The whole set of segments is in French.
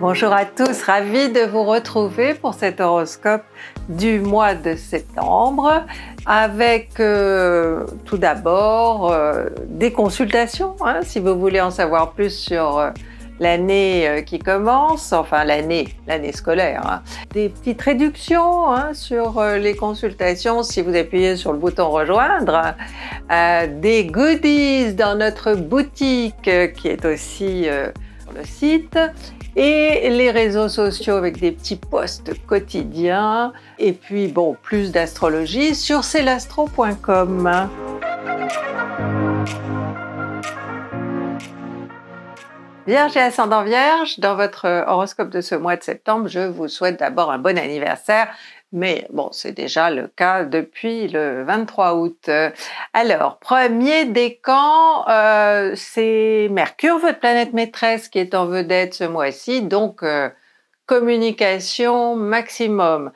Bonjour à tous, ravi de vous retrouver pour cet horoscope du mois de septembre avec euh, tout d'abord euh, des consultations hein, si vous voulez en savoir plus sur euh, l'année euh, qui commence, enfin l'année, l'année scolaire. Hein. Des petites réductions hein, sur euh, les consultations si vous appuyez sur le bouton rejoindre. Euh, des goodies dans notre boutique qui est aussi sur le site et les réseaux sociaux avec des petits posts quotidiens et puis bon plus d'astrologie sur celastro.com. Vierge et ascendant Vierge, dans votre euh, horoscope de ce mois de septembre, je vous souhaite d'abord un bon anniversaire, mais bon, c'est déjà le cas depuis le 23 août. Euh, alors, premier décan, euh, c'est Mercure, votre planète maîtresse, qui est en vedette ce mois-ci, donc communication maximum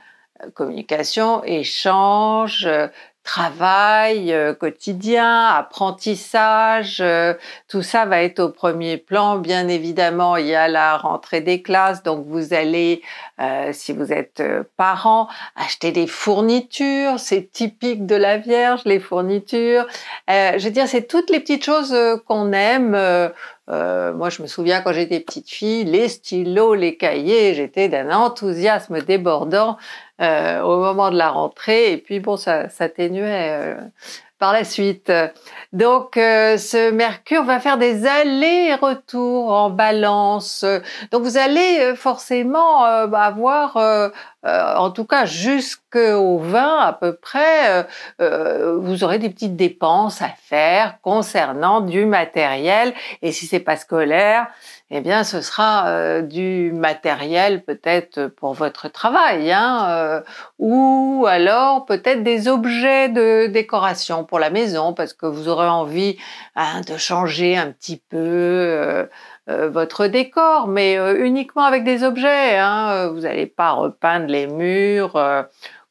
communication, échange, travail euh, quotidien, apprentissage, euh, tout ça va être au premier plan. Bien évidemment, il y a la rentrée des classes, donc vous allez, euh, si vous êtes parent, acheter des fournitures, c'est typique de la Vierge, les fournitures. je veux dire, c'est toutes les petites choses qu'on aime. Euh, moi, je me souviens quand j'étais petite fille, les stylos, les cahiers, j'étais d'un enthousiasme débordant. Euh, au moment de la rentrée, et puis bon, ça s'atténuait euh, par la suite. Donc, euh, ce Mercure va faire des allers-retours en balance. Donc, vous allez forcément avoir euh, en tout cas jusqu'au 20 à peu près, euh, euh, vous aurez des petites dépenses à faire concernant du matériel. Et si c'est pas scolaire, eh bien, ce sera du matériel peut-être pour votre travail, hein, ou alors peut-être des objets de décoration pour la maison, parce que vous aurez envie hein, de changer un petit peu. Euh, votre décor, mais euh, uniquement avec des objets. Hein. Euh, vous n'allez pas repeindre les murs,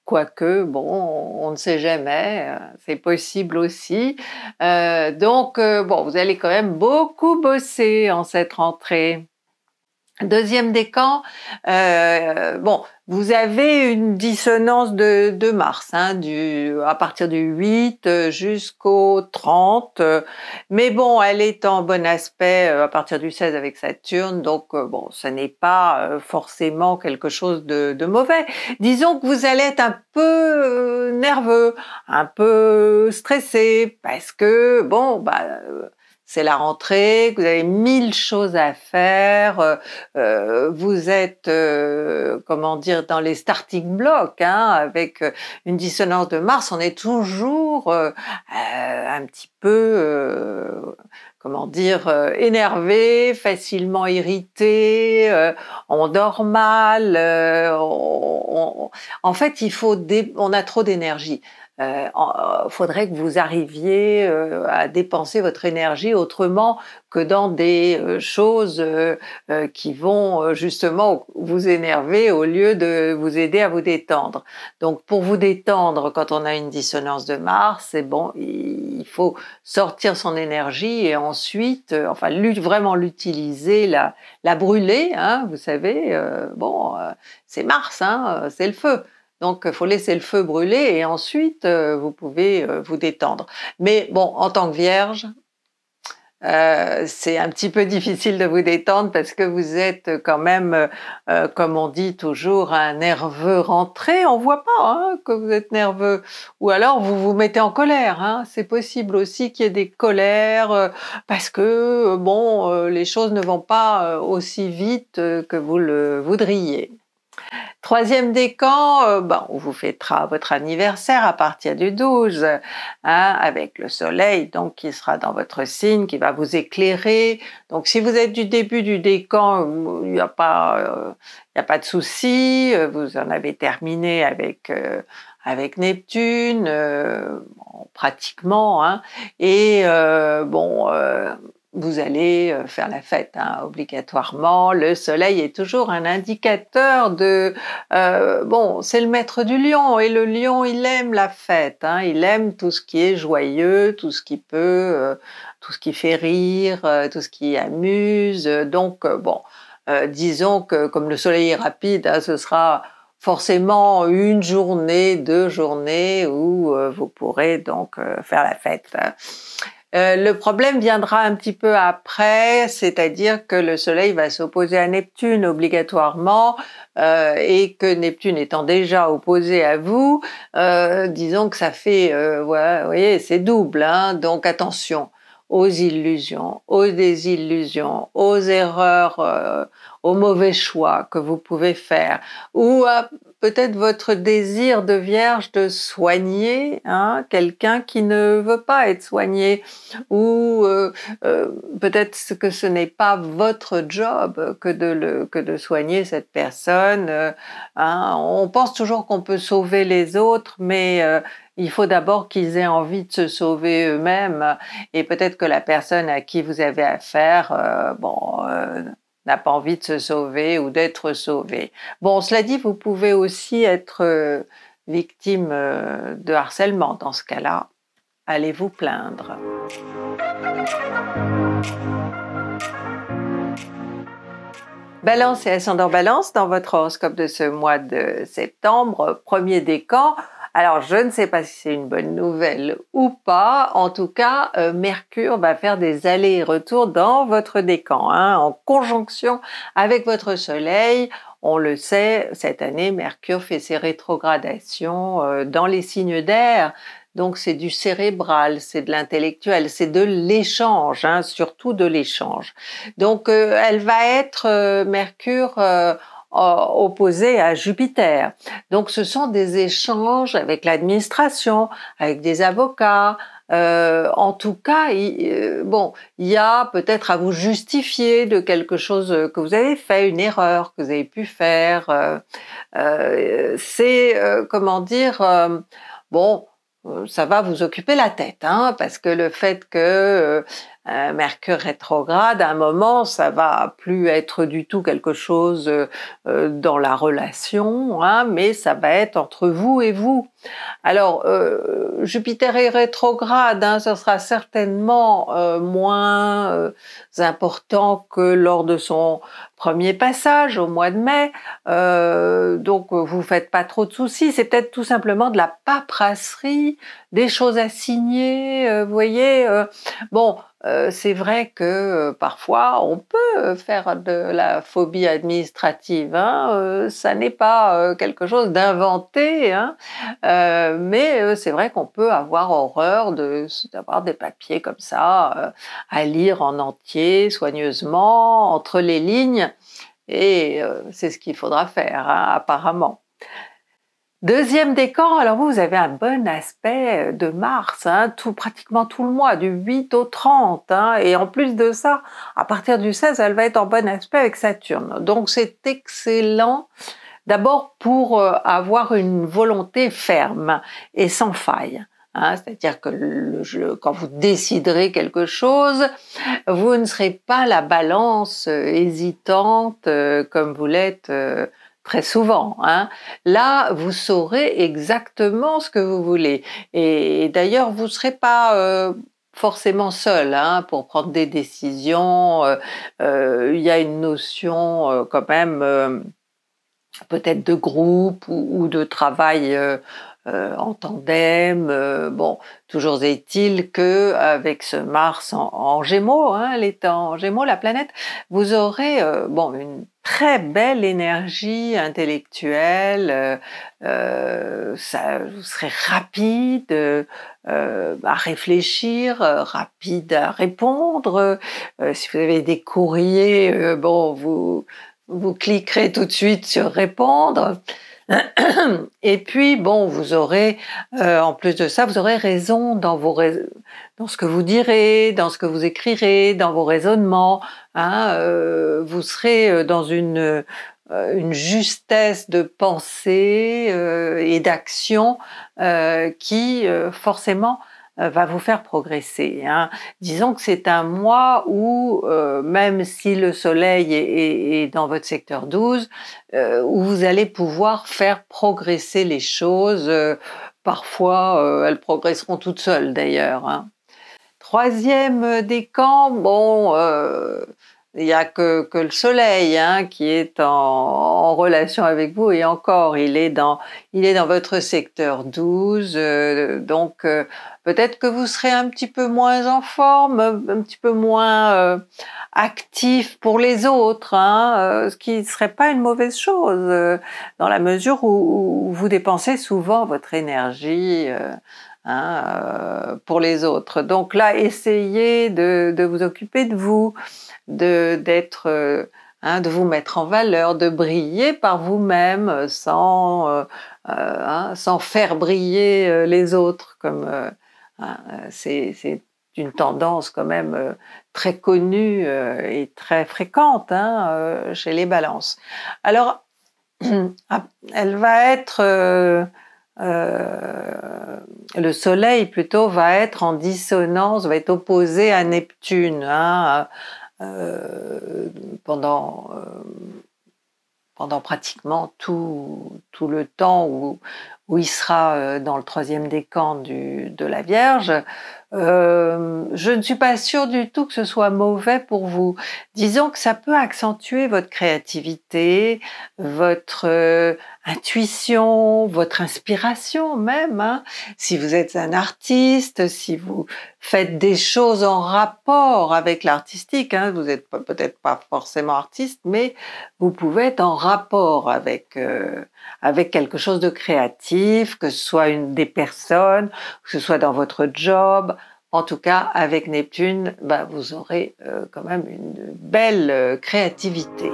quoique, bon, on ne sait jamais, c'est possible aussi. donc, bon, vous allez quand même beaucoup bosser en cette rentrée. Deuxième décan, euh, bon, vous avez une dissonance de, de Mars, hein, du, à partir du 8 euh, jusqu'au 30, euh, mais bon, elle est en bon aspect à partir du 16 avec Saturne, donc bon, ce n'est pas forcément quelque chose de, de, mauvais. Disons que vous allez être un peu nerveux, un peu stressé, parce que bon, bah c'est la rentrée, vous avez mille choses à faire, euh, euh, vous êtes, euh, comment dire, dans les starting blocks, hein, avec une dissonance de Mars, on est toujours un petit peu, comment dire, énervé, facilement irrité, on dort mal, en fait, il faut, on a trop d'énergie il euh, euh, faudrait que vous arriviez euh, à dépenser votre énergie autrement que dans des choses qui vont justement vous énerver au lieu de vous aider à vous détendre. Donc pour vous détendre quand on a une dissonance de Mars, c'est bon, il faut sortir son énergie et ensuite, enfin vraiment l'utiliser, la, la brûler, hein, vous savez, bon, c'est Mars, hein, c'est le feu. Donc, euh, faut laisser le feu brûler et ensuite, euh, vous pouvez euh, vous détendre. Mais bon, en tant que vierge, c'est un petit peu difficile de vous détendre parce que vous êtes quand même, comme on dit toujours, un nerveux rentré. On voit pas hein, que vous êtes nerveux. Ou alors vous vous mettez en colère. Hein. C'est possible aussi qu'il y ait des colères parce que bon, les choses ne vont pas aussi vite que vous le voudriez. Troisième décan, euh, ben, on vous fêtera votre anniversaire à partir du 12, hein, avec le soleil donc qui sera dans votre signe, qui va vous éclairer. Donc si vous êtes du début du décan, il n'y a pas, euh, a pas de souci. Euh, vous en avez terminé avec avec Neptune, pratiquement. Hein, et bon vous allez euh, faire la fête hein, obligatoirement. Le soleil est toujours un indicateur de euh, bon, c'est le maître du lion et le lion il aime la fête, hein. il aime tout ce qui est joyeux, tout ce qui peut, euh, tout ce qui fait rire, tout ce qui amuse. Donc bon, disons que comme le soleil est rapide, hein, ce sera forcément une journée, deux journées où vous pourrez donc faire la fête. Euh, le problème viendra un petit peu après, c'est-à-dire que le Soleil va s'opposer à Neptune obligatoirement euh, et que Neptune étant déjà opposé à vous, euh, disons que ça fait, voilà, vous voyez, c'est double, hein. donc attention aux illusions, aux désillusions, aux erreurs, aux mauvais choix que vous pouvez faire, ou à, peut-être votre désir de vierge de soigner hein, quelqu'un qui ne veut pas être soigné, ou euh, euh, peut-être que ce n'est pas votre job que de, que de soigner cette personne. Euh, hein. On pense toujours qu'on peut sauver les autres, mais il faut d'abord qu'ils aient envie de se sauver eux-mêmes et peut-être que la personne à qui vous avez affaire, bon, n'a pas envie de se sauver ou d'être sauvé. Bon, cela dit, vous pouvez aussi être euh, victime euh, de harcèlement. Dans ce cas-là, allez vous plaindre. Balance et ascendant balance, dans votre horoscope de ce mois de septembre, premier décan, alors, je ne sais pas si c'est une bonne nouvelle ou pas. En tout cas, euh, Mercure va faire des allers et retours dans votre décan, hein, en conjonction avec votre Soleil. On le sait, cette année, Mercure fait ses rétrogradations euh, dans les signes d'air. Donc c'est du cérébral, c'est de l'intellectuel, c'est de l'échange, hein, surtout de l'échange. Donc euh, elle va être Mercure euh, opposé à Jupiter. Donc ce sont des échanges avec l'administration, avec des avocats. Euh, en tout cas, euh, bon, il y a peut-être à vous justifier de quelque chose que vous avez fait, une erreur que vous avez pu faire. c'est comment dire, bon, ça va vous occuper la tête, hein, parce que le fait que euh, Mercure rétrograde, à un moment, ça va plus être du tout quelque chose euh, euh, dans la relation, hein, mais ça va être entre vous et vous. Alors, Jupiter est rétrograde, hein, ce sera certainement moins important que lors de son premier passage au mois de mai, donc vous faites pas trop de soucis, c'est peut-être tout simplement de la paperasserie, des choses à signer, vous voyez, bon, euh, c'est vrai que euh, parfois on peut euh, faire de la phobie administrative. Hein, ça n'est pas quelque chose d'inventé, hein, mais c'est vrai qu'on peut avoir horreur d'avoir des papiers comme ça à lire en entier, soigneusement, entre les lignes. Et c'est ce qu'il faudra faire, hein, apparemment. Deuxième décor, alors vous, avez un bon aspect euh, de Mars, hein, tout, pratiquement tout le mois, du 8 au 30. Hein, et en plus de ça, à partir du 16, elle va être en bon aspect avec Saturne. Donc c'est excellent d'abord pour euh, avoir une volonté ferme et sans faille. Hein, C'est-à-dire que quand vous déciderez quelque chose, vous ne serez pas la balance euh, hésitante comme vous l'êtes très souvent. Hein. Là, vous saurez exactement ce que vous voulez. Et, d'ailleurs, vous ne serez pas euh, forcément seul hein, pour prendre des décisions. Euh, euh, il y a une notion quand même peut-être de groupe ou de travail euh, en tandem. Euh, bon, toujours est-il que avec ce Mars en, Gémeaux, hein, l'état en Gémeaux, la planète, vous aurez euh, bon une très belle énergie intellectuelle. vous serez rapide à réfléchir, rapide à répondre. si vous avez des courriers, bon, vous cliquerez tout de suite sur répondre. Et puis, bon, vous aurez, euh, en plus de ça, vous aurez raison dans, vos, dans ce que vous direz, dans ce que vous écrirez, dans vos raisonnements. Hein, euh, vous serez euh, dans une, une justesse de pensée et d'action qui, forcément, euh, va vous faire progresser. Hein. Disons que c'est un mois où, euh, même si le soleil est, dans votre secteur 12, euh, où vous allez pouvoir faire progresser les choses. parfois, elles progresseront toutes seules d'ailleurs. Hein. Troisième décan, bon... il n'y a que, le soleil hein, qui est en, en, relation avec vous et encore, il est dans, il est dans votre secteur 12, donc peut-être que vous serez un petit peu moins en forme, un petit peu moins euh, actif pour les autres, hein, euh, ce qui ne serait pas une mauvaise chose, euh, dans la mesure où, vous dépensez souvent votre énergie. Hein, pour les autres. Donc là, essayez de, vous occuper de vous, d'être de, Hein, de vous mettre en valeur, de briller par vous-même sans, hein, sans faire briller les autres, comme, ah, euh, c'est une tendance quand même euh, très connue euh, et très fréquente hein, chez les balances. Alors, ah, elle va être, le Soleil plutôt va être en dissonance, va être opposé à Neptune hein, pendant pendant pratiquement tout, tout le temps où, où, il sera euh, dans le troisième décan du, de la Vierge. Euh, je ne suis pas sûre du tout que ce soit mauvais pour vous. Disons que ça peut accentuer votre créativité, votre euh, intuition, votre inspiration même. Hein. Si vous êtes un artiste, si vous faites des choses en rapport avec l'artistique, hein, vous n'êtes peut-être pas forcément artiste, mais vous pouvez être en rapport avec euh, avec quelque chose de créatif, que ce soit une des personnes, que ce soit dans votre job. En tout cas, avec Neptune, bah, vous aurez euh, quand même une belle euh, créativité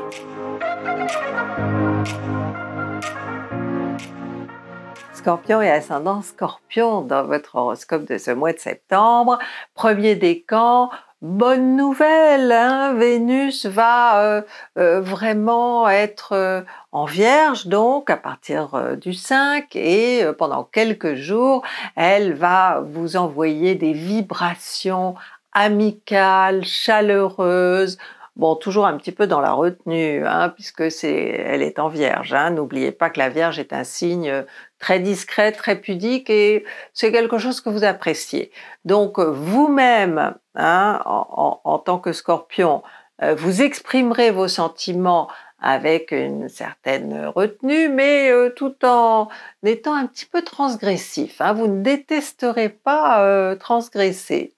scorpion et ascendant scorpion dans votre horoscope de ce mois de septembre. Premier décan, bonne nouvelle, hein, Vénus va euh, euh, vraiment être euh, en vierge donc à partir du 5 et pendant quelques jours, elle va vous envoyer des vibrations amicales, chaleureuses, Bon, toujours un petit peu dans la retenue, hein, puisque c'est, elle est en Vierge. Hein. N'oubliez pas que la Vierge est un signe euh, très discret, très pudique, et c'est quelque chose que vous appréciez. Donc euh, vous-même, hein, en, tant que Scorpion, euh, vous exprimerez vos sentiments avec une certaine retenue, mais euh, tout en étant un petit peu transgressif. Hein. Vous ne détesterez pas euh, transgresser.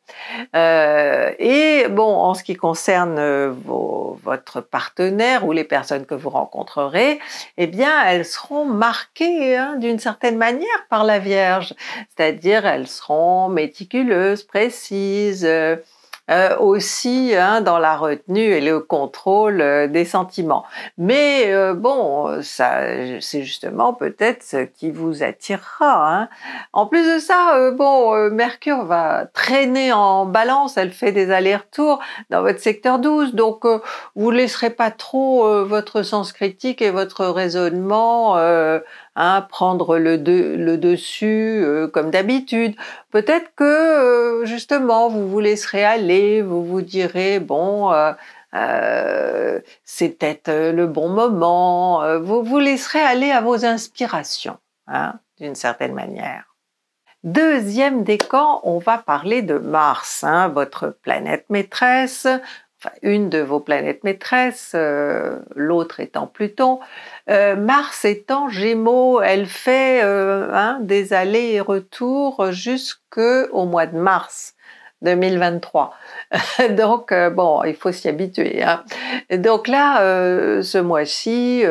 Euh, et bon, en ce qui concerne votre partenaire ou les personnes que vous rencontrerez, eh bien, elles seront marquées hein, d'une certaine manière par la Vierge, c'est-à-dire elles seront méticuleuses, précises euh, aussi hein, dans la retenue et le contrôle euh, des sentiments. Mais euh, bon, ça, c'est justement peut-être ce qui vous attirera. Hein. En plus de ça, bon, Mercure va traîner en balance, elle fait des allers-retours dans votre secteur 12, donc vous ne laisserez pas trop votre sens critique et votre raisonnement prendre le, dessus euh, comme d'habitude. Peut-être que euh, justement vous vous laisserez aller, vous vous direz bon. Euh, c'est peut-être le bon moment, vous vous laisserez aller à vos inspirations, hein, d'une certaine manière. Deuxième décan, on va parler de Mars, hein, votre planète maîtresse, une de vos planètes maîtresses, euh, l'autre étant Pluton, euh, Mars étant Gémeaux, elle fait euh, hein, des allers et retours jusqu'au mois de mars. 2023. Donc, bon, il faut s'y habituer. Hein. Donc là, ce mois-ci,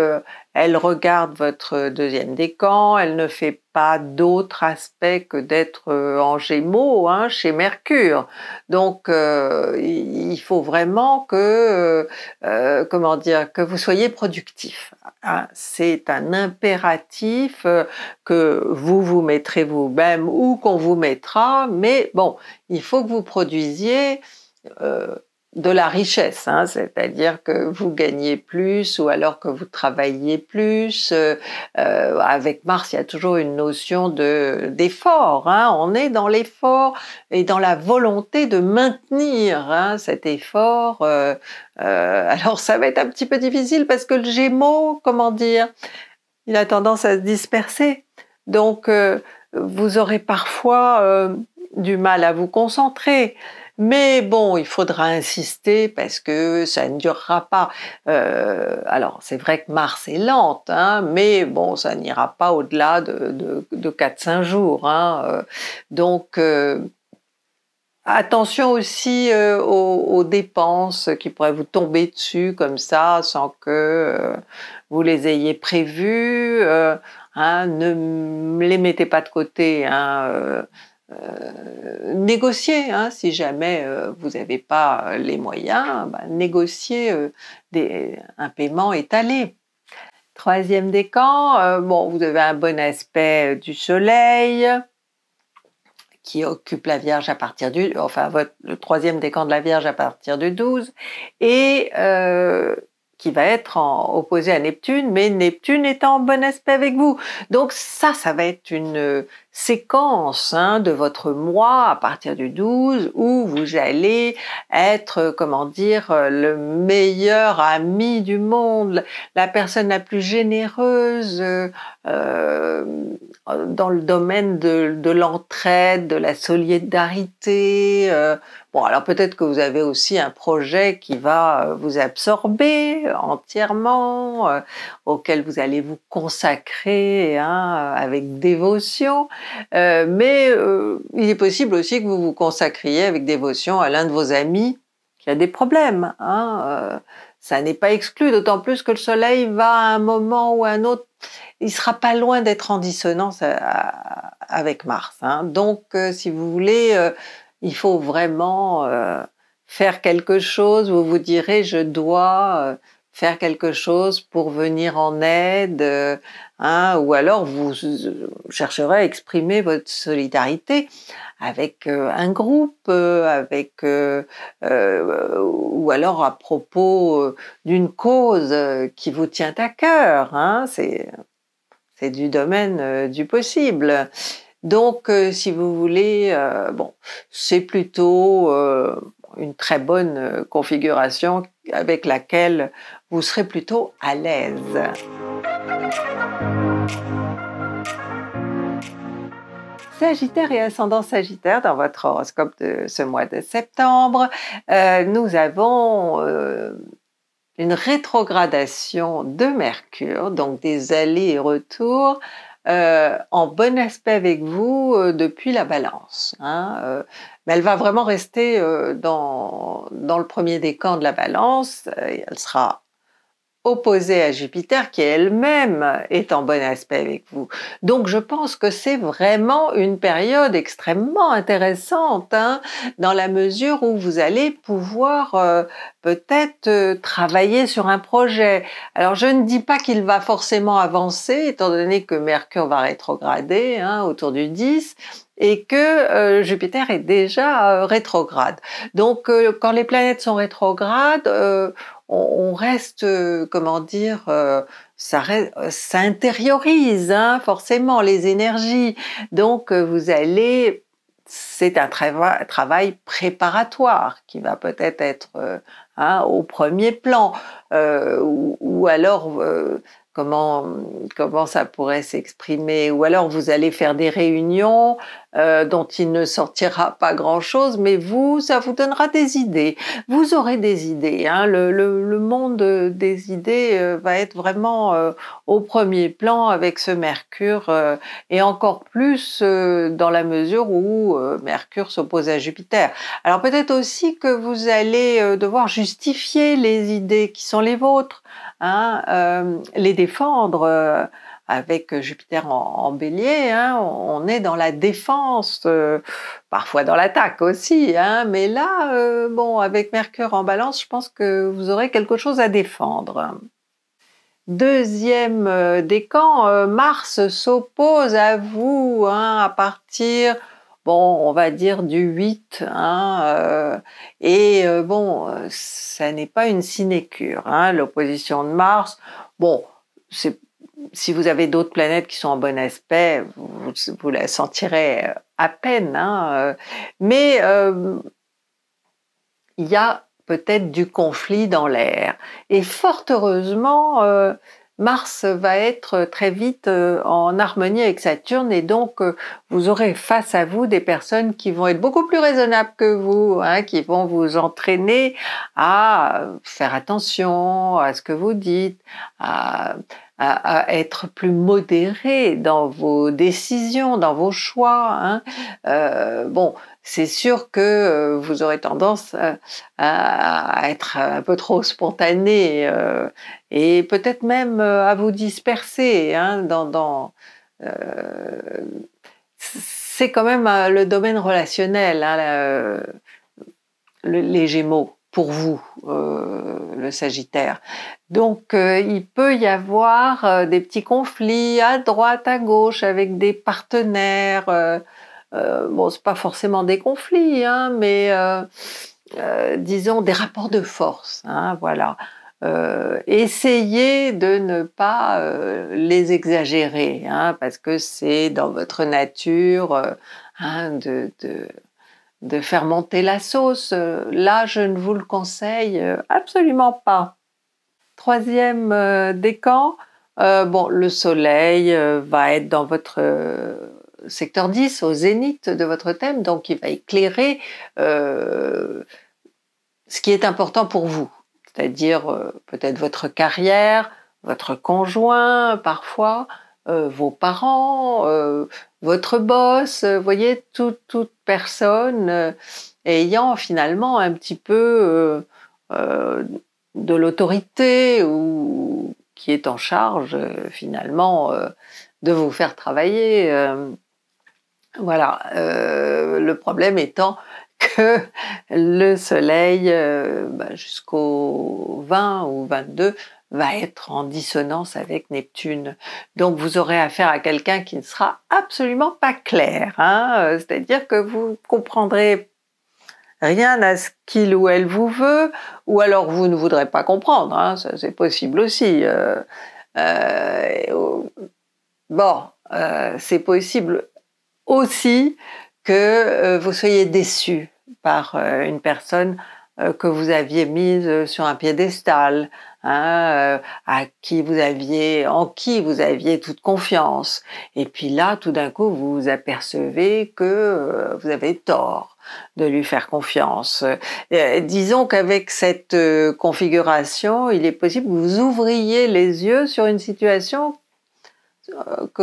elle regarde votre deuxième décan, elle ne fait pas d'autre aspect que d'être euh, en gémeaux hein, chez Mercure. Donc euh, il faut vraiment que euh, comment dire que vous soyez productif. Hein. C'est un impératif que vous vous mettrez vous-même ou qu'on vous mettra, mais bon, il faut que vous produisiez de la richesse, hein. c'est-à-dire que vous gagnez plus ou alors que vous travaillez plus. Euh, euh, avec Mars, il y a toujours une notion de d'effort. Hein. on est dans l'effort et dans la volonté de maintenir hein, cet effort. Euh, alors ça va être un petit peu difficile parce que le Gémeaux, comment dire, il a tendance à se disperser. Donc vous aurez parfois du mal à vous concentrer. Mais bon, il faudra insister parce que ça ne durera pas. Euh, alors, c'est vrai que Mars est lente, hein, mais bon, ça n'ira pas au-delà de, 4-5 jours. Hein. Euh, donc, euh, Attention aussi aux, dépenses qui pourraient vous tomber dessus comme ça sans que vous les ayez prévues. Hein. ne les mettez pas de côté. Hein, euh, négocier, hein, si jamais euh, vous n'avez pas euh, les moyens, bah, négocier des, un paiement étalé. Troisième décan, bon, vous avez un bon aspect du soleil qui occupe la Vierge à partir du, enfin votre, le troisième décan de la Vierge à partir du 12, et qui va être en, opposé à Neptune, mais Neptune est en bon aspect avec vous. Donc ça, ça va être une euh, séquence hein, de votre mois à partir du 12 où vous allez être, euh, comment dire, euh, le meilleur ami du monde, la personne la plus généreuse dans le domaine de, l'entraide, de la solidarité. Bon, alors peut-être que vous avez aussi un projet qui va euh, vous absorber entièrement, euh, auquel vous allez vous consacrer hein, euh, avec dévotion, mais il est possible aussi que vous vous consacriez avec dévotion à l'un de vos amis qui a des problèmes. Hein, ça n'est pas exclu, d'autant plus que le soleil va à un moment ou à un autre, il sera pas loin d'être en dissonance avec Mars. Hein. Donc, si vous voulez, il faut vraiment euh, faire quelque chose, vous vous direz je dois euh, faire quelque chose pour venir en aide, euh, hein, ou alors vous chercherez à exprimer votre solidarité avec un groupe, avec ou alors à propos d'une cause qui vous tient à cœur. Hein, c'est du domaine du possible. Donc, euh, si vous voulez, euh, bon, c'est plutôt euh, une très bonne configuration avec laquelle vous serez plutôt à l'aise. Sagittaire et ascendant Sagittaire dans votre horoscope de ce mois de septembre, nous avons une rétrogradation de Mercure, donc des allers et retours euh, en bon aspect avec vous euh, depuis la balance. Hein, euh, mais elle va vraiment rester dans, dans le premier décan de la balance. elle sera opposée à Jupiter qui elle-même est en bon aspect avec vous. Donc je pense que c'est vraiment une période extrêmement intéressante hein, dans la mesure où vous allez pouvoir euh, peut-être euh, travailler sur un projet. Alors je ne dis pas qu'il va forcément avancer étant donné que Mercure va rétrograder hein, autour du 10, et que euh, Jupiter est déjà euh, rétrograde. Donc euh, quand les planètes sont rétrogrades, on, reste, comment dire, ça, ça intériorise hein, forcément les énergies. Donc vous allez c'est un travail préparatoire qui va peut-être être, hein, au premier plan ou, ou, alors comment comment ça pourrait s'exprimer ou alors vous allez faire des réunions euh, dont il ne sortira pas grand-chose, mais vous, ça vous donnera des idées. Vous aurez des idées. Hein. Le, le, monde des idées euh, va être vraiment euh, au premier plan avec ce Mercure, et encore plus dans la mesure où Mercure s'oppose à Jupiter. Alors peut-être aussi que vous allez devoir justifier les idées qui sont les vôtres, hein, les défendre avec Jupiter en, bélier, hein, on, est dans la défense, euh, parfois dans l'attaque aussi, hein, mais là, euh, bon, avec Mercure en balance, je pense que vous aurez quelque chose à défendre. Deuxième euh, décan, Mars s'oppose à vous hein, à partir bon, on va dire du 8, et bon, ça n'est pas une sinécure, l'opposition de Mars, bon, c'est si vous avez d'autres planètes qui sont en bon aspect, vous, vous la sentirez euh, à peine. Hein, euh. Mais euh, il y a peut-être du conflit dans l'air. Et fort heureusement, Mars va être très vite euh, en harmonie avec Saturne et donc euh, vous aurez face à vous des personnes qui vont être beaucoup plus raisonnables que vous, hein, qui vont vous entraîner à faire attention à ce que vous dites, à, être plus modéré dans vos décisions, dans vos choix. Hein. Euh, bon, c'est sûr que euh, vous aurez tendance euh, à, être un peu trop spontané euh, et peut-être même à vous disperser. Hein, dans, c'est quand même le domaine relationnel, hein, les Gémeaux pour vous, le Sagittaire. Donc, il peut y avoir des petits conflits à droite, à gauche, avec des partenaires euh, bon, c'est pas forcément des conflits, hein, mais euh, euh, disons des rapports de force. Hein, voilà. essayez de ne pas les exagérer, hein, parce que c'est dans votre nature hein, de, de de faire monter la sauce. Là, je ne vous le conseille absolument pas. Troisième décan, euh, bon, le soleil va être dans votre secteur 10, au zénith de votre thème, donc il va éclairer euh, ce qui est important pour vous, c'est-à-dire euh, peut-être votre carrière, votre conjoint parfois, euh, vos parents, votre boss, vous voyez, toute personne ayant finalement un petit peu de l'autorité ou qui est en charge finalement de vous faire travailler. Voilà, euh, le problème étant que le Soleil, euh, bah, jusqu'au 20 ou 22, va être en dissonance avec Neptune. Donc vous aurez affaire à quelqu'un qui ne sera absolument pas clair. Hein. Euh, c'est-à-dire que vous comprendrez rien à ce qu'il ou elle vous veut, ou alors vous ne voudrez pas comprendre. Hein c'est possible aussi. bon, c'est possible aussi que euh, vous soyez déçu par euh, une personne euh, que vous aviez mise sur un piédestal, hein, à qui vous aviez, en qui vous aviez toute confiance. Et puis là, tout d'un coup, vous, apercevez que vous avez tort de lui faire confiance. disons qu'avec cette configuration, il est possible que vous ouvriez les yeux sur une situation euh, que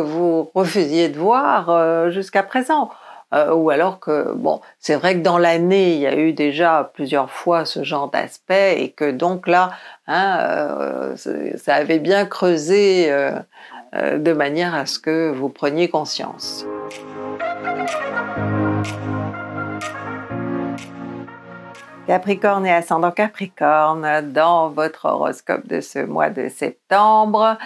vous, refusiez de voir euh, jusqu'à présent. Euh, ou alors que, bon, c'est vrai que dans l'année, il y a eu déjà plusieurs fois ce genre d'aspect et que donc là, hein, ça avait bien creusé de manière à ce que vous preniez conscience. Capricorne et ascendant Capricorne, dans votre horoscope de ce mois de septembre,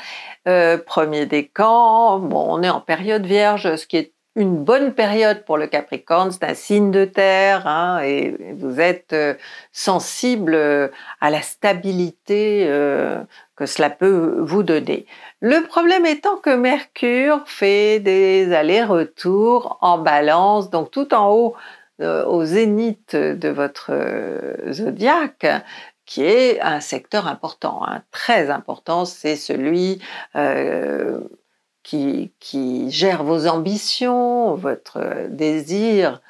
euh, premier décan, bon, on est en période vierge, ce qui est une bonne période pour le Capricorne, c'est un signe de terre, hein, et vous êtes euh, sensible à la stabilité euh, que cela peut vous donner. Le problème étant que Mercure fait des allers-retours en balance, donc tout en haut euh, au zénith de votre euh, zodiaque, qui est un secteur important, hein, très important, c'est celui euh, qui, gère vos ambitions, votre désir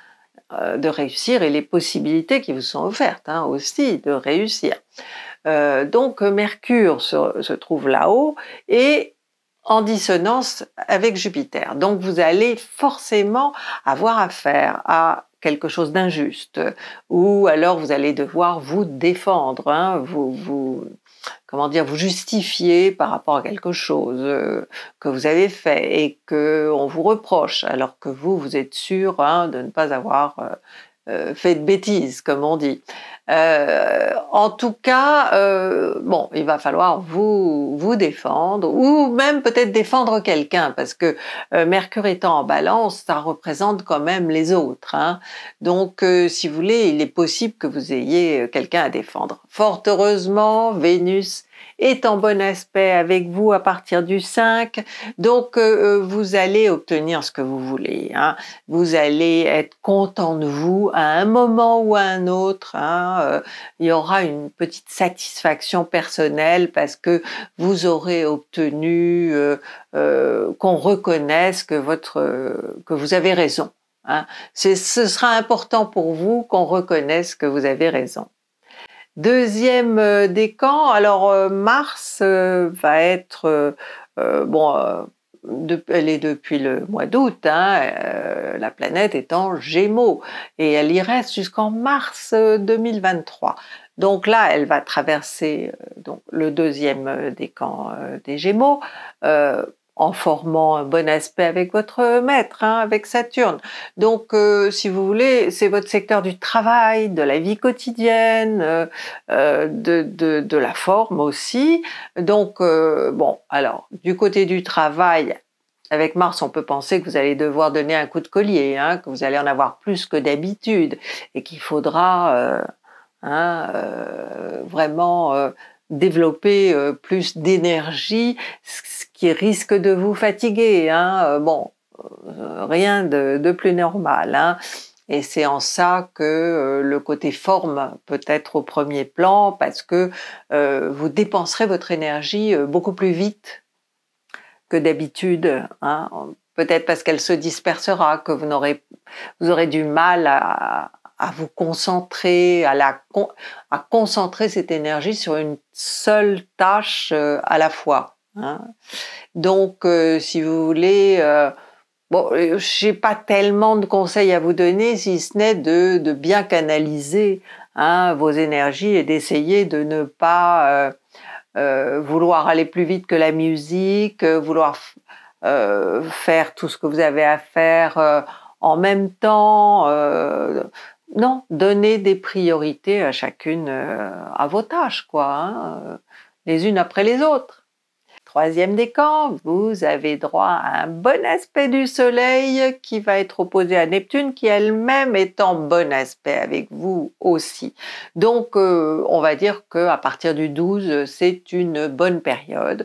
de réussir et les possibilités qui vous sont offertes hein, aussi de réussir. donc Mercure se, se trouve là-haut et en dissonance avec Jupiter. Donc vous allez forcément avoir affaire à quelque chose d'injuste, ou alors vous allez devoir vous défendre, hein, vous, vous, comment dire, vous justifier par rapport à quelque chose euh, que vous avez fait et que on vous reproche, alors que vous, vous êtes sûr hein, de ne pas avoir euh, euh, Faites bêtises, comme on dit. Euh, en tout cas, euh, bon, il va falloir vous vous défendre ou même peut-être défendre quelqu'un parce que Mercure étant en Balance, ça représente quand même les autres. Hein. Donc, si vous voulez, il est possible que vous ayez quelqu'un à défendre. Fort heureusement, Vénus est en bon aspect avec vous à partir du 5. Donc, euh, euh, vous allez obtenir ce que vous voulez. Hein. Vous allez être content de vous à un moment ou à un autre. Hein. Euh, il y aura une petite satisfaction personnelle parce que vous aurez obtenu qu'on reconnaisse que, votre, que vous avez raison. Hein. Ce sera important pour vous qu'on reconnaisse que vous avez raison. Deuxième euh, décan, alors euh, Mars euh, va être bon elle est depuis le mois d'août, hein, la planète est en gémeaux et elle y reste jusqu'en mars 2023. Donc là, elle va traverser donc, le deuxième décan des gémeaux en formant un bon aspect avec votre maître, hein, avec Saturne. Donc, euh, si vous voulez, c'est votre secteur du travail, de la vie quotidienne, euh, euh, de, la forme aussi. Donc, bon, alors, du côté du travail, avec Mars, on peut penser que vous allez devoir donner un coup de collier, hein, que vous allez en avoir plus que d'habitude et qu'il faudra hein, vraiment développer plus d'énergie, qui risque de vous fatiguer. Hein. Euh, bon, euh, rien de, plus normal. Hein. Et c'est en ça que euh, le côté forme peut être au premier plan parce que vous dépenserez votre énergie beaucoup plus vite que d'habitude. Hein. Peut-être parce qu'elle se dispersera, que vous aurez, vous aurez du mal à, vous concentrer, à, à concentrer cette énergie sur une seule tâche à la fois. Hein. Donc, euh, si vous voulez, euh, bon, euh, j'ai pas tellement de conseils à vous donner, si ce n'est de, de, bien canaliser hein, vos énergies et d'essayer de ne pas euh, euh vouloir aller plus vite que la musique, vouloir faire tout ce que vous avez à faire en même temps. non, donner des priorités à chacune, à vos tâches, quoi, hein, les unes après les autres troisième décan, vous avez droit à un bon aspect du Soleil qui va être opposé à Neptune qui elle-même est en bon aspect avec vous aussi. Donc euh, on va dire que à partir du 12, c'est une bonne période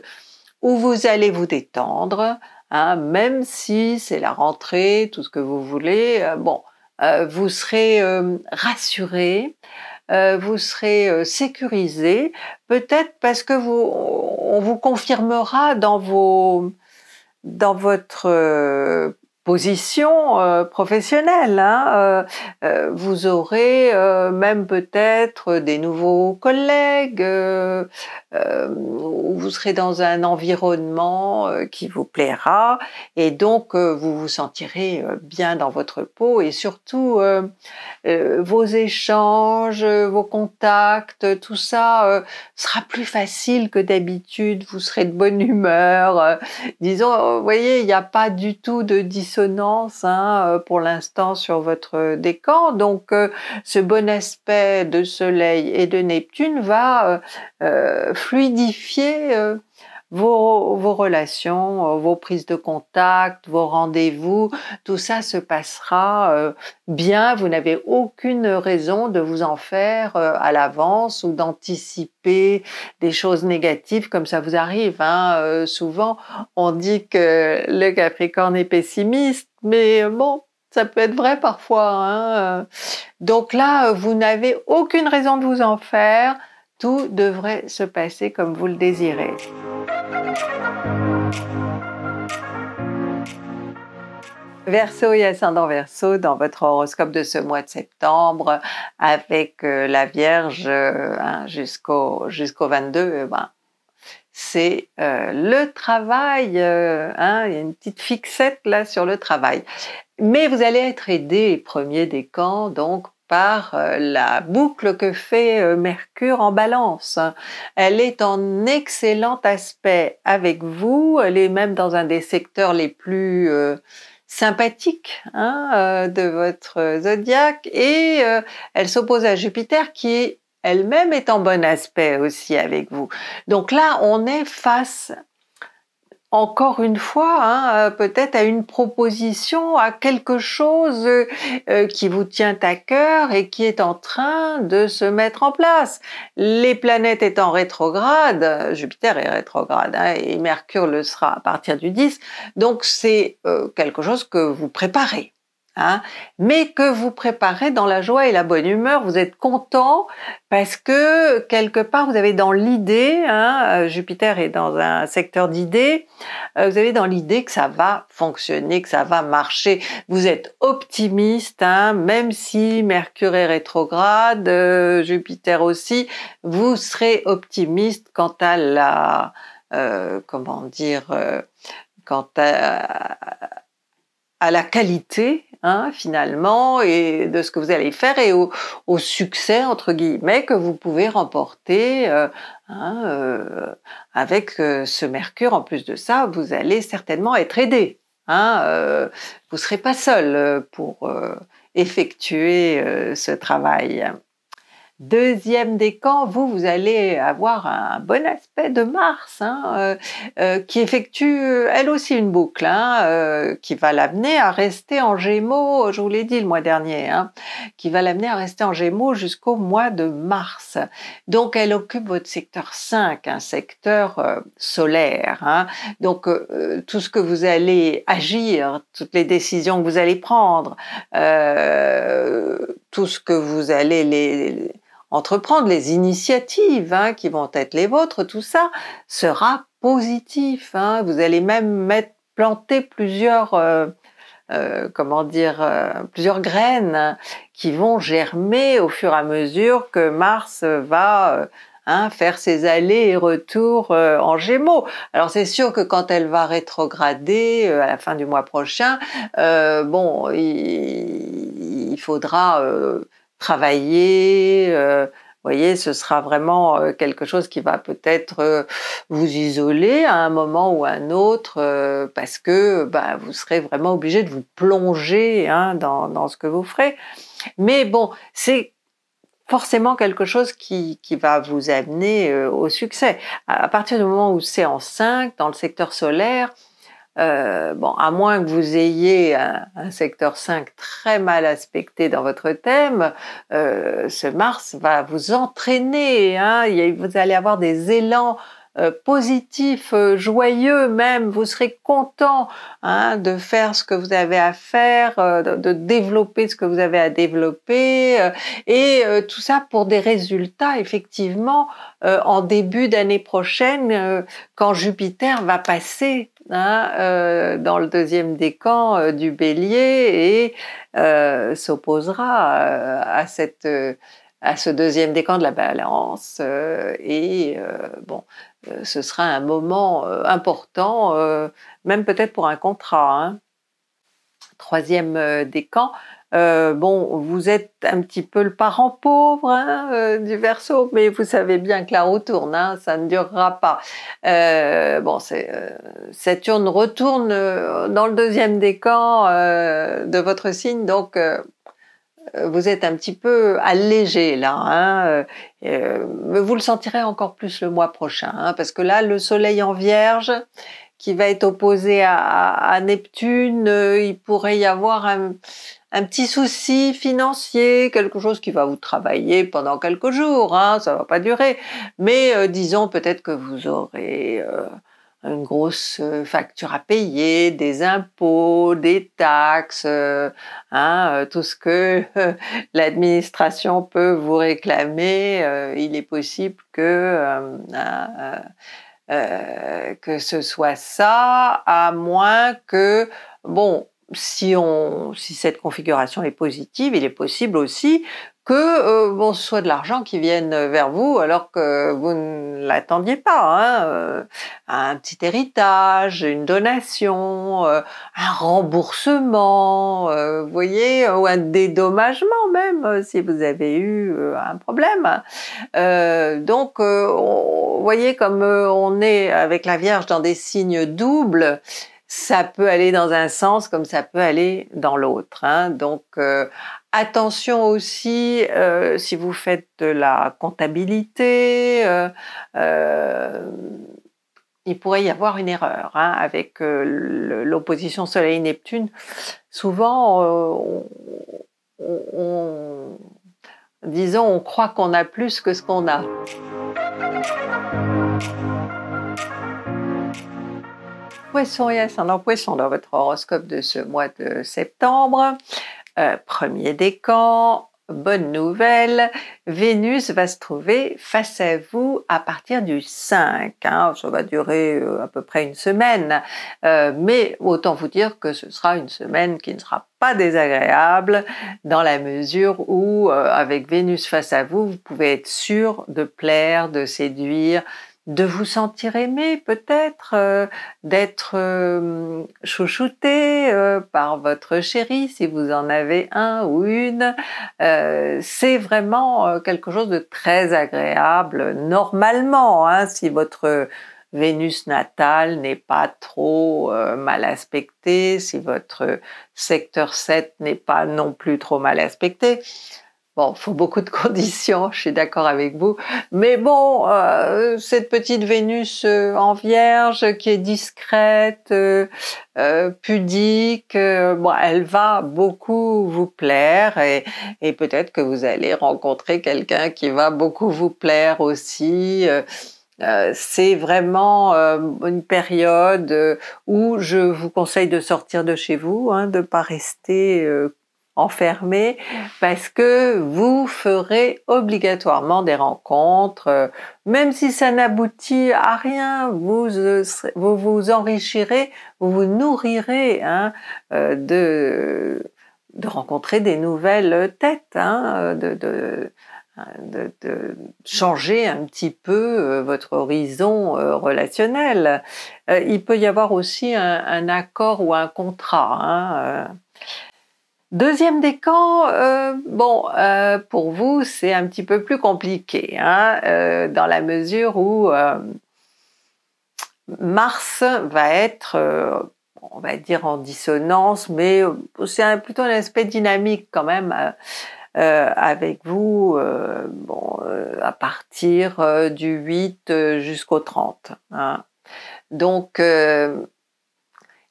où vous allez vous détendre, hein, même si c'est la rentrée, tout ce que vous voulez. Euh, bon, euh, vous serez rassuré. Euh, vous serez euh, sécurisé, peut-être parce que vous, on vous confirmera dans vos, dans votre euh, position euh, professionnelle. Hein, euh, euh, vous aurez même peut-être des nouveaux collègues, vous serez dans un environnement qui vous plaira et donc vous vous sentirez bien dans votre peau et surtout vos échanges, vos contacts, tout ça sera plus facile que d'habitude, vous serez de bonne humeur. disons, vous voyez, il n'y a pas du tout de dissonance hein, euh, pour l'instant sur votre décan. Donc euh, ce bon aspect de Soleil et de Neptune va euh, fluidifier vos, vos relations, euh, vos prises de contact, vos rendez-vous, tout ça se passera euh, bien. Vous n'avez aucune raison de vous en faire euh, à l'avance ou d'anticiper des choses négatives comme ça vous arrive. Hein. souvent, on dit que le Capricorne est pessimiste, mais bon, ça peut être vrai parfois. Hein. Donc là, vous n'avez aucune raison de vous en faire. Tout devrait se passer comme vous le désirez. Verseau et ascendant Verseau dans votre horoscope de ce mois de septembre avec euh, la Vierge euh, hein, jusqu'au jusqu'au 22, euh, ben, c'est le travail. Hein, il y a une petite fixette là sur le travail. Mais vous allez être aidé, premier des camps, donc par euh, la boucle que fait euh, Mercure en balance. Elle est en excellent aspect avec vous, elle est même dans un des secteurs les plus euh, sympathiques hein, de votre zodiaque et elle s'oppose à Jupiter qui elle-même est en bon aspect aussi avec vous. Donc là, on est face encore une fois, hein, euh, peut-être à une proposition, à quelque chose euh, euh, qui vous tient à cœur et qui est en train de se mettre en place. Les planètes étant rétrogrades, Jupiter est rétrograde hein, et Mercure le sera à partir du 10, donc c'est quelque chose que vous préparez. Hein, mais que vous préparez dans la joie et la bonne humeur, vous êtes content parce que quelque part vous avez dans l'idée, hein, euh, Jupiter est dans un secteur d'idées, euh, vous avez dans l'idée que ça va fonctionner, que ça va marcher. Vous êtes optimiste, hein, même si Mercure est rétrograde, euh, Jupiter aussi, vous serez optimiste quant à la, comment dire, quant à à la qualité hein, finalement et de ce que vous allez faire et au, succès entre guillemets que vous pouvez remporter euh, hein, euh, avec euh, ce mercure. En plus de ça, vous allez certainement être aidé. Hein, vous serez pas seul pour effectuer ce travail deuxième décan, vous, vous allez avoir un bon aspect de Mars, hein, euh, euh, qui effectue euh, elle aussi une boucle, hein, qui va l'amener à rester en Gémeaux, je vous l'ai dit le mois dernier, hein, qui va l'amener à rester en Gémeaux jusqu'au mois de mars. Donc elle occupe votre secteur 5, un secteur solaire. Donc tout ce que vous allez agir, toutes les décisions que vous allez prendre, tout ce que vous allez les entreprendre, les initiatives hein, qui vont être les vôtres, tout ça sera positif. Hein. Vous allez même mettre, planter plusieurs, euh, euh, comment dire, euh, plusieurs graines hein, qui vont germer au fur et à mesure que Mars va faire ses allées et retours en Gémeaux. Alors c'est sûr que quand elle va rétrograder à la fin du mois prochain, bon, il faudra travailler. Euh, vous voyez, ce sera vraiment euh, quelque chose qui va peut-être euh, vous isoler à un moment ou à un autre parce que ben, vous serez vraiment obligé de vous plonger hein, dans, ce que vous ferez. Mais bon, c'est forcément quelque chose qui, qui, va vous amener au succès. À partir du moment où c'est en 5, dans le secteur solaire, euh, bon, à moins que vous ayez un, secteur 5 très mal aspecté dans votre thème, euh, ce Mars va vous entraîner. Hein. vous allez avoir des élans euh, positif, euh, joyeux même, vous serez content hein, de faire ce que vous avez à faire, euh, de, développer ce que vous avez à développer, et tout ça pour des résultats effectivement en début d'année prochaine quand Jupiter va passer hein, dans le deuxième décan camps du bélier et s'opposera à cette à ce deuxième décan de la balance. Euh, et euh, bon, euh, ce sera un moment important, même peut-être pour un contrat. Hein. Troisième décan. bon, vous êtes un petit peu le parent pauvre hein, du verso, mais vous savez bien que la roue tourne, hein, ça ne durera pas. bon, Saturne retourne dans le deuxième décan de votre signe, donc euh, vous êtes un petit peu allégé là, hein, euh, euh, vous le sentirez encore plus le mois prochain, hein, parce que là, le Soleil en Vierge, qui va être opposé à, Neptune, il pourrait y avoir un, petit souci financier, quelque chose qui va vous travailler pendant quelques jours, hein, ça va pas durer, mais disons peut-être que vous aurez une grosse euh, facture à payer, des impôts, des taxes, euh, hein, euh, tout ce que l'administration peut vous réclamer, il est possible que que ce soit ça, à moins que bon, si, on, si cette configuration est positive, il est possible aussi que euh, bon, ce soit de l'argent qui vienne vers vous alors que vous ne l'attendiez pas. Hein, euh, un petit héritage, une donation, euh, un remboursement, vous voyez, ou un dédommagement même si vous avez eu un problème. donc, vous voyez comme on est avec la Vierge dans des signes doubles ça peut aller dans un sens comme ça peut aller dans l'autre. Hein. Donc, Attention aussi, euh, si vous faites de la comptabilité, euh, euh, il pourrait y avoir une erreur hein, avec l'opposition Soleil-Neptune. Souvent, on, disons, on croit qu'on a plus que ce qu'on a. Poisson et ascendant poisson dans votre horoscope de ce mois de septembre. Euh, premier décan, bonne nouvelle, Vénus va se trouver face à vous à partir du 5. Hein. ça va durer euh, à peu près une semaine, euh, mais autant vous dire que ce sera une semaine qui ne sera pas désagréable dans la mesure où, avec Vénus face à vous, vous pouvez être sûr de plaire, de séduire, de vous sentir aimé peut-être, euh, d'être euh, chouchouté euh, par votre chéri si vous en avez un ou une. c'est vraiment quelque chose de très agréable normalement hein, si votre Vénus natale n'est pas trop mal aspectée, si votre secteur 7 n'est pas non plus trop mal aspecté, Bon, faut beaucoup de conditions, je suis d'accord avec vous. Mais bon, euh, cette petite Vénus euh, en vierge qui est discrète, euh, pudique, bon, elle va beaucoup vous plaire et, peut-être que vous allez rencontrer quelqu'un qui va beaucoup vous plaire aussi. c'est vraiment une période où je vous conseille de sortir de chez vous, hein, de ne pas rester enfermé parce que vous ferez obligatoirement des rencontres, même si ça n'aboutit à rien, vous, euh, vous enrichirez, vous vous nourrirez hein, euh, de, de rencontrer des nouvelles têtes, hein, de, de, changer un petit peu euh, votre horizon relationnel. il peut y avoir aussi un, accord ou un contrat. Hein, Deuxième décan, euh, bon, euh, pour vous, c'est un petit peu plus compliqué, hein, euh, dans la mesure où Mars va être, on va dire en dissonance, mais c'est plutôt un aspect dynamique quand même. avec vous bon, à partir du 8 jusqu'au 30. Hein. Donc,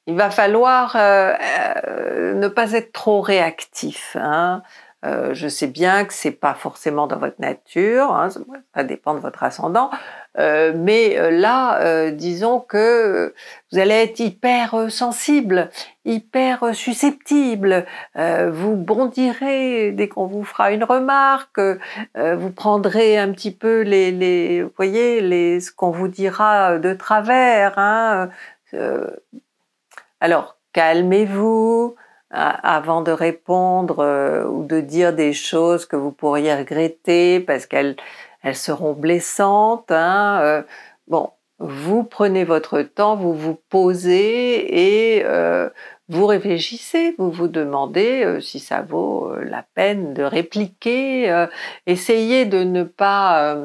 il va falloir euh, euh, ne pas être trop réactif. Hein. Euh, je sais bien que c'est pas forcément dans votre nature, hein, ça dépend de votre ascendant, mais là, disons que vous allez être hyper sensible, hyper susceptible. vous bondirez dès qu'on vous fera une remarque, vous prendrez un petit peu les, voyez, les, ce qu'on vous dira de travers. Hein, alors, calmez-vous avant de répondre euh, ou de dire des choses que vous pourriez regretter parce qu'elles seront blessantes. Hein, euh, bon, vous prenez votre temps, vous vous posez et euh, vous réfléchissez, vous vous demandez euh, si ça vaut euh, la peine de répliquer, euh, essayez de ne pas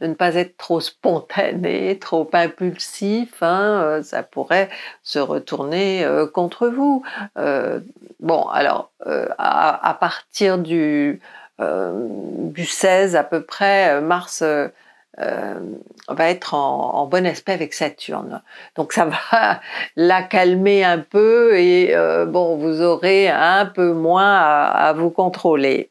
de ne pas être trop spontané, trop impulsif, hein, ça pourrait se retourner contre vous. bon, alors à, partir du du 16 à peu près mars euh, va être en, bon aspect avec Saturne. Donc ça va la calmer un peu et euh, bon, vous aurez un peu moins à, vous contrôler.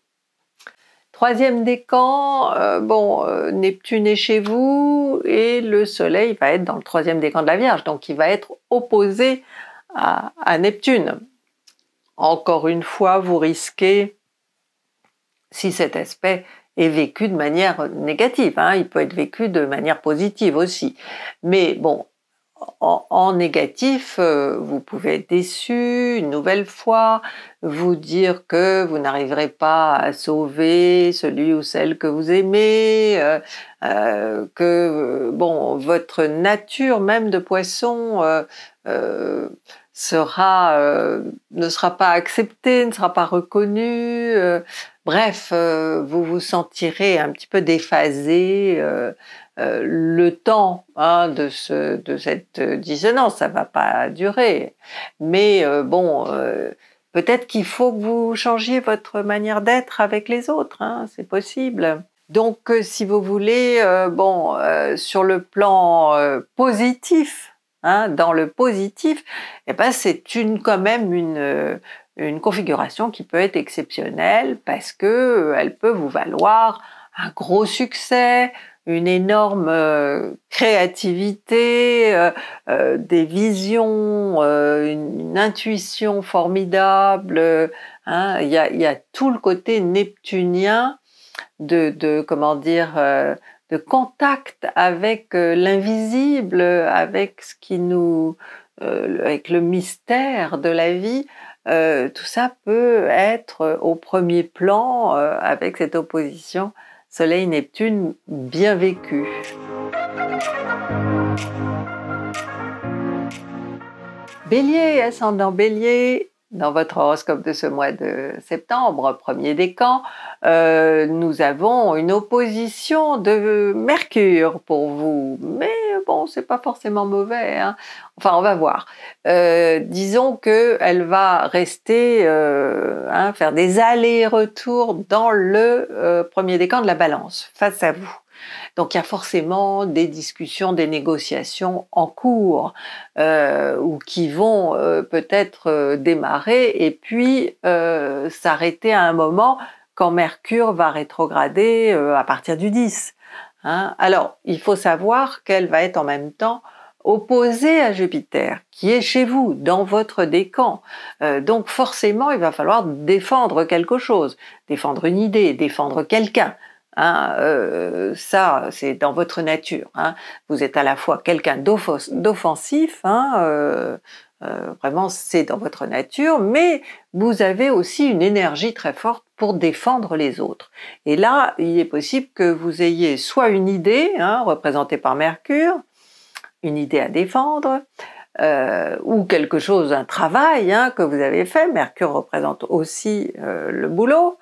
Troisième décan, euh, bon, Neptune est chez vous et le Soleil va être dans le troisième décan de la Vierge, donc il va être opposé à, à Neptune. Encore une fois, vous risquez, si cet aspect est vécu de manière négative. Hein. Il peut être vécu de manière positive aussi. Mais bon, en, négatif, euh, vous pouvez être déçu une nouvelle fois, vous dire que vous n'arriverez pas à sauver celui ou celle que vous aimez, euh, euh, que bon, votre nature même de poisson sera, euh, ne sera pas accepté, ne sera pas reconnu. Euh, bref, euh, vous vous sentirez un petit peu déphasé le temps hein, de, ce, de cette dissonance. Ça va pas durer. Mais bon, peut-être qu'il faut que vous changiez votre manière d'être avec les autres. Hein, c'est possible. Donc, si vous voulez, bon, sur le plan positif, Hein, dans le positif, eh ben c'est une quand même euh, une configuration qui peut être exceptionnelle parce que euh, elle peut vous valoir un gros succès, une énorme euh, créativité, des visions, une, intuition formidable. Hein. Il y, a, tout le côté neptunien de, de comment dire de contact avec euh, l'invisible, avec ce qui nous, euh, avec le mystère de la vie, euh, tout ça peut être au premier plan avec cette opposition Soleil-Neptune bien vécue. Bélier, ascendant Bélier, dans votre horoscope de ce mois de septembre, premier décan, euh, nous avons une opposition de Mercure pour vous, mais bon, c'est pas forcément mauvais. Hein. Enfin, on va voir. Euh, disons que elle va rester, euh, hein, faire des allers-retours dans le euh, premier décan de la Balance, face à vous. Donc il y a forcément des discussions, des négociations en cours euh, ou qui vont euh, peut-être euh, démarrer et puis s'arrêter à un moment quand Mercure va rétrograder à partir du 10. Hein. Alors il faut savoir qu'elle va être en même temps opposée à Jupiter, qui est chez vous, dans votre décan. donc forcément, il va falloir défendre quelque chose, défendre une idée, défendre quelqu'un. Hein, euh, ça, c'est dans votre nature. Hein. Vous êtes à la fois quelqu'un d'offensif, hein, euh, euh, vraiment c'est dans votre nature, mais vous avez aussi une énergie très forte pour défendre les autres. Et là, il est possible que vous ayez soit une idée, hein, représentée par Mercure, une idée à défendre, ou quelque chose, un travail hein, que vous avez fait, Mercure représente aussi le boulot,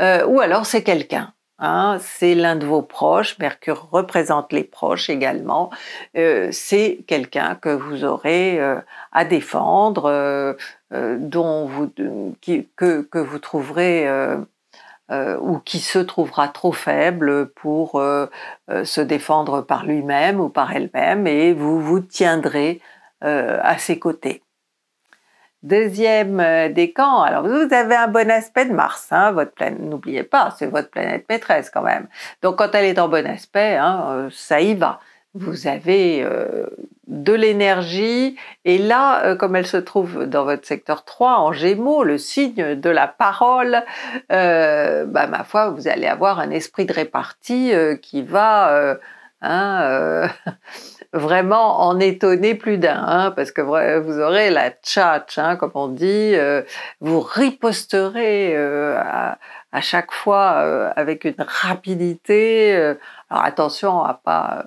ou alors c'est quelqu'un. Hein, c'est l'un de vos proches, Mercure représente les proches également, euh, c'est quelqu'un que vous aurez euh, à défendre, euh, dont que, vous trouverez ou qui se trouvera trop faible pour se défendre par lui-même ou par elle-même, et vous vous tiendrez à ses côtés. Deuxième euh, décan, alors vous avez un bon aspect de Mars, hein, votre planète, n'oubliez pas, c'est votre planète maîtresse quand même. Donc quand elle est en bon aspect, hein, euh, ça y va. Vous avez euh, de l'énergie et là, comme elle se trouve dans votre secteur 3 en Gémeaux, le signe de la parole, euh, bah, ma foi, vous allez avoir un esprit de répartie qui va... Hein, vraiment en étonner plus d'un, hein, parce que vous aurez la tchatch, hein, comme on dit, euh, vous riposterez euh, à, chaque fois euh, avec une rapidité. alors attention à pas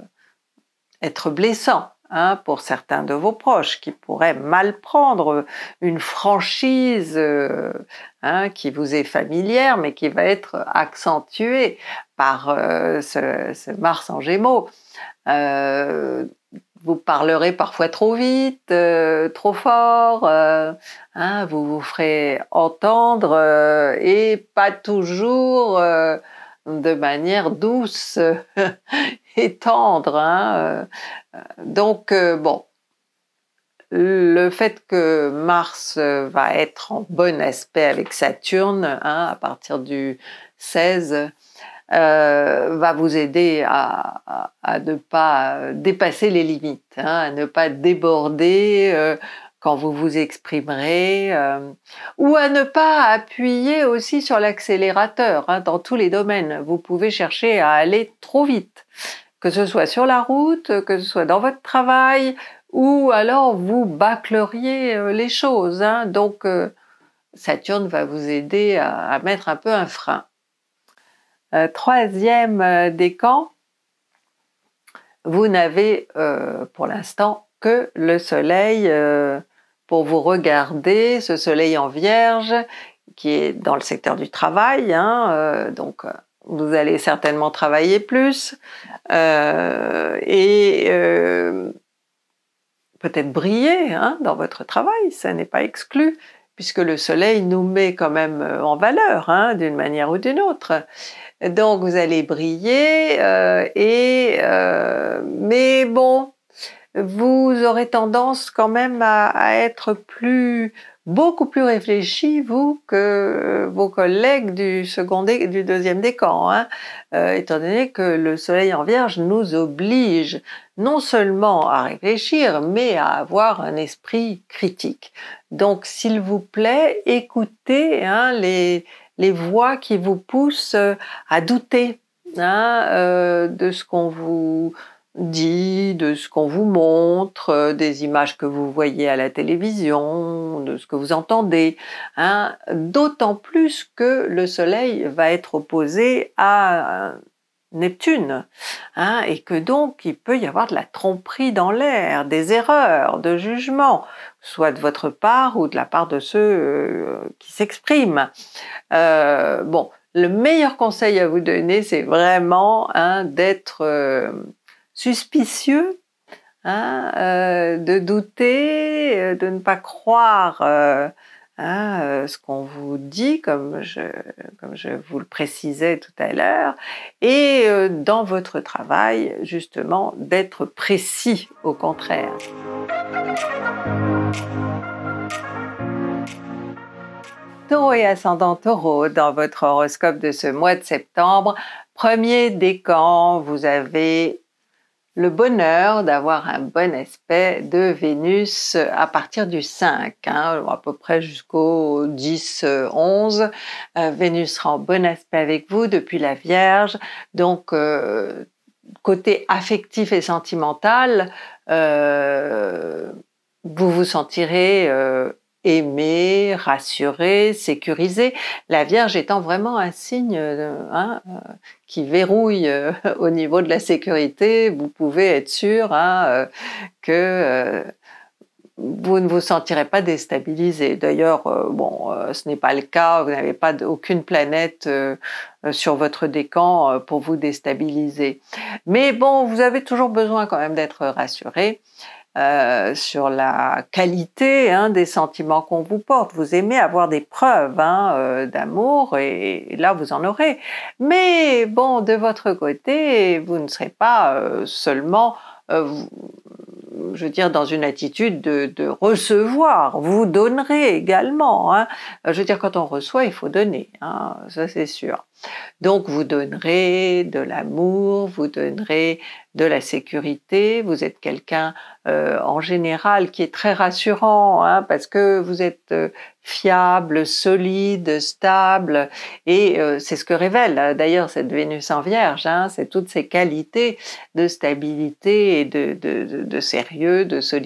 être blessant. Hein, pour certains de vos proches qui pourraient mal prendre une franchise hein, qui vous est familière mais qui va être accentuée. Euh, ce, Mars en Gémeaux. Euh, vous parlerez parfois trop vite, euh, trop fort, hein, vous vous ferez entendre et pas toujours de manière douce et tendre. Hein, Donc, bon, le fait que Mars va être en bon aspect avec Saturne hein, à partir du 16, euh, va vous aider à, ne pas dépasser les limites, hein, à ne pas déborder euh, quand vous vous exprimerez, euh, ou à ne pas appuyer aussi sur l'accélérateur hein, dans tous les domaines. Vous pouvez chercher à aller trop vite, que ce soit sur la route, que ce soit dans votre travail, ou alors vous bâcleriez les choses. Hein. donc Saturne va vous aider à mettre un peu un frein. Euh, troisième euh, décan, vous n'avez euh, pour l'instant que le soleil pour vous regarder, ce soleil en vierge qui est dans le secteur du travail, hein, donc vous allez certainement travailler plus et peut-être briller hein, dans votre travail, ça n'est pas exclu puisque le soleil nous met quand même en valeur hein, d'une manière ou d'une autre. Donc vous allez briller euh, et euh, mais bon, vous aurez tendance quand même à, être plus beaucoup plus réfléchi vous que euh, vos collègues du second du deuxième décan, hein, étant donné que le Soleil en Vierge nous oblige non seulement à réfléchir, mais à avoir un esprit critique. Donc, s'il vous plaît, écoutez hein, les, les voix qui vous poussent euh, à douter hein, euh, de ce qu'on vous dit, de ce qu'on vous montre, euh, des images que vous voyez à la télévision, de ce que vous entendez, hein. d'autant plus que le Soleil va être opposé à Neptune, hein, et que donc il peut y avoir de la tromperie dans l'air, des erreurs de jugement soit de votre part ou de la part de ceux euh, qui s'expriment. Euh, bon, le meilleur conseil à vous donner, c'est vraiment hein, d'être euh, suspicieux, hein, de douter, de ne pas croire hein, ce qu'on vous dit, comme je vous le précisais tout à l'heure, et dans votre travail, justement, d'être précis, au contraire. Taureau et ascendant taureau, dans votre horoscope de ce mois de septembre, premier décan, vous avez le bonheur d'avoir un bon aspect de Vénus à partir du 5, hein, à peu près jusqu'au 10-11. Euh, Vénus sera en bon aspect avec vous depuis la Vierge, donc euh, côté affectif et sentimental, euh, vous vous sentirez euh, aimé, rassuré, sécurisé. La Vierge étant vraiment un signe euh, hein, euh, qui verrouille au niveau de la sécurité, vous pouvez être sûr hein, que vous ne vous sentirez pas déstabilisé. D'ailleurs, bon, ce n'est pas le cas, vous n'avez pas aucune planète sur votre décan pour vous déstabiliser. Mais bon, vous avez toujours besoin quand même d'être rassuré. Euh, sur la qualité hein, des sentiments qu'on vous porte. Vous aimez avoir des preuves hein, euh, d'amour et, là vous en aurez. Mais bon, de votre côté, vous ne serez pas euh, seulement, je veux dire, dans une attitude de, recevoir. Vous donnerez également. Hein. Je veux dire, quand on reçoit, il faut donner. Hein, ça c'est sûr. Donc vous donnerez de l'amour, vous donnerez de la sécurité, vous êtes quelqu'un euh, en général qui est très rassurant hein, parce que vous êtes euh, fiable, solide, stable et euh, c'est ce que révèle hein, d'ailleurs cette Vénus en Vierge, hein, c'est toutes ces qualités de stabilité et de, sérieux, de solidité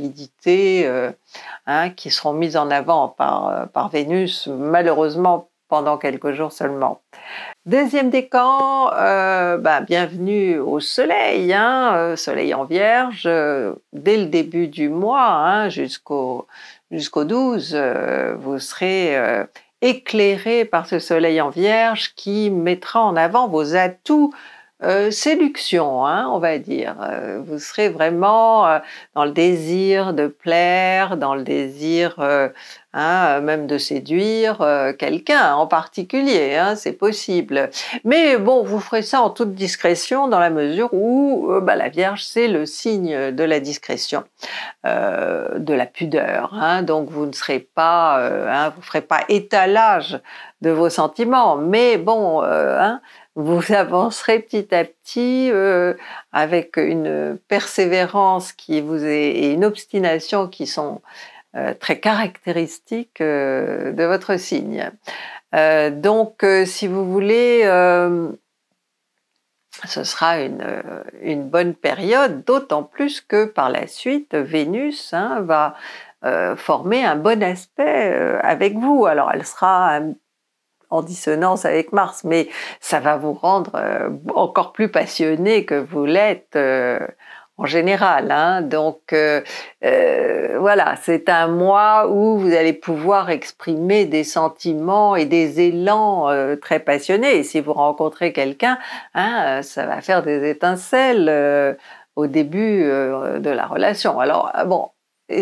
qui seront mises en avant par Vénus malheureusement pendant quelques jours seulement. Deuxième décan, euh, ben, bienvenue au soleil, hein, euh, soleil en vierge, euh, dès le début du mois hein, jusqu'au jusqu'au 12, vous serez éclairé par ce soleil en vierge qui mettra en avant vos atouts séduction, hein, on va dire. vous serez vraiment dans le désir de plaire, dans le désir euh, même de séduire euh, quelqu'un en particulier, hein, c'est possible. Mais bon, vous ferez ça en toute discrétion dans la mesure où euh, bah, la Vierge, c'est le signe de la discrétion, de la pudeur. Hein, donc vous ne serez pas, hein, vous ferez pas étalage de vos sentiments, mais bon, hein, vous avancerez petit à petit avec une persévérance qui vous est, et une obstination qui sont euh, très caractéristique euh, de votre signe. Euh, donc, si vous voulez, ce sera une, bonne période, d'autant plus que par la suite, Vénus hein, va former un bon aspect avec vous. Alors elle sera en dissonance avec Mars, mais ça va vous rendre encore plus passionné que vous l'êtes en général. Hein. Donc euh, euh, voilà, c'est un mois où vous allez pouvoir exprimer des sentiments et des élans euh, très passionnés. Et si vous rencontrez quelqu'un, hein, ça va faire des étincelles au début de la relation. Alors bon,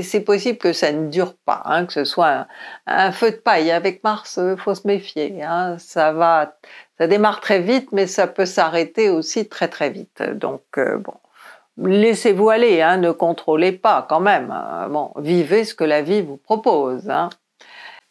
c'est possible que ça ne dure pas, hein, que ce soit un, feu de paille. Avec Mars, il faut se méfier. ça va, ça démarre très vite, mais ça peut s'arrêter aussi très très vite. Donc bon, laissez-vous aller, hein, ne contrôlez pas quand même. Hein. Bon, vivez ce que la vie vous propose. Hein.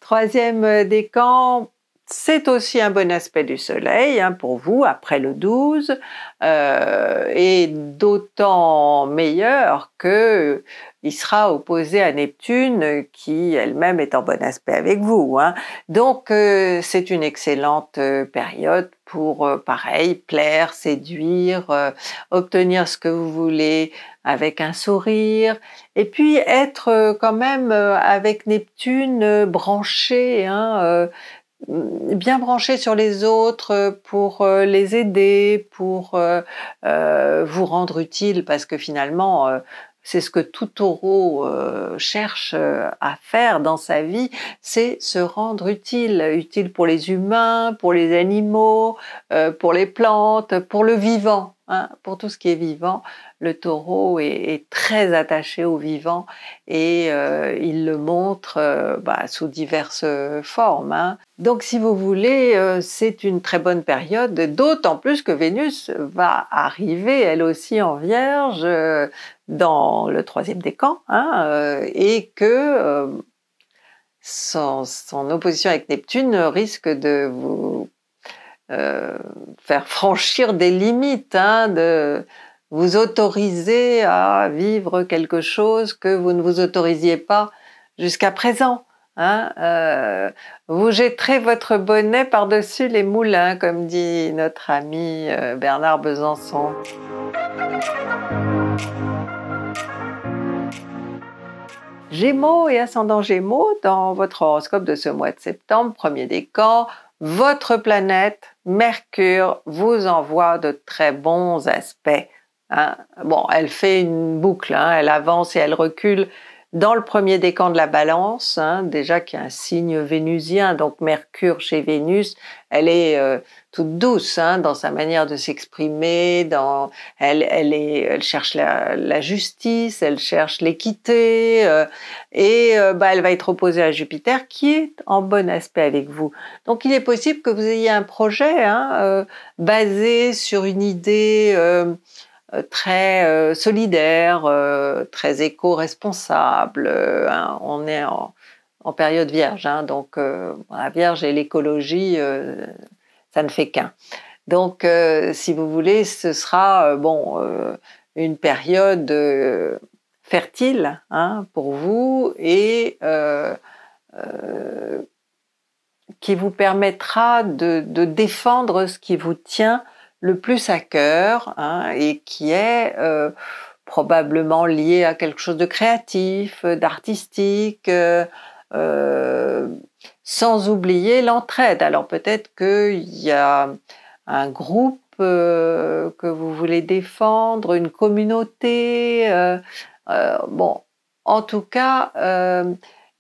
Troisième euh, décan, c'est aussi un bon aspect du Soleil hein, pour vous après le 12 euh, et d'autant meilleur que euh, il sera opposé à Neptune qui elle-même est en bon aspect avec vous. Hein. Donc euh, c'est une excellente période pour pareil plaire, séduire, obtenir ce que vous voulez avec un sourire et puis être quand même avec Neptune branché. Hein, bien brancher sur les autres euh, pour euh, les aider, pour euh, vous rendre utile, parce que finalement, c'est ce que tout taureau cherche à faire dans sa vie, c'est se rendre utile, utile pour les humains, pour les animaux, pour les plantes, pour le vivant, hein, pour tout ce qui est vivant le taureau est, très attaché au vivant et euh, il le montre euh, bah, sous diverses formes. Hein. Donc si vous voulez, euh, c'est une très bonne période, d'autant plus que Vénus va arriver elle aussi en Vierge dans le troisième décan hein, et que... Son, opposition avec Neptune risque de vous faire franchir des limites hein, de, vous autorisez à vivre quelque chose que vous ne vous autorisiez pas jusqu'à présent. Hein, euh, vous jetterez votre bonnet par-dessus les moulins, comme dit notre ami euh, Bernard Besançon. Gémeaux et ascendant Gémeaux, dans votre horoscope de ce mois de septembre, premier décan, votre planète Mercure vous envoie de très bons aspects. Euh, bon, elle fait une boucle, hein, elle avance et elle recule dans le premier décan de la balance, hein, déjà y a un signe vénusien, donc Mercure chez Vénus, elle est euh, toute douce hein, dans sa manière de s'exprimer, dans elle, elle, est, elle cherche la, justice, elle cherche l'équité, euh, et bah, elle va être opposée à Jupiter qui est en bon aspect avec vous. Donc il est possible que vous ayez un projet hein, basé sur une idée euh, très euh, solidaire, euh, très éco-responsable. Hein. On est en, période vierge, hein. donc la vierge et l'écologie, ça ne fait qu'un. Donc, si vous voulez, ce sera bon une période fertile hein, pour vous et qui vous permettra de, défendre ce qui vous tient le plus à cœur hein, et qui est euh, probablement lié à quelque chose de créatif, euh, d'artistique, euh, sans oublier l'entraide. Alors peut-être qu'il y a un groupe que vous voulez défendre, une communauté. bon, en tout cas,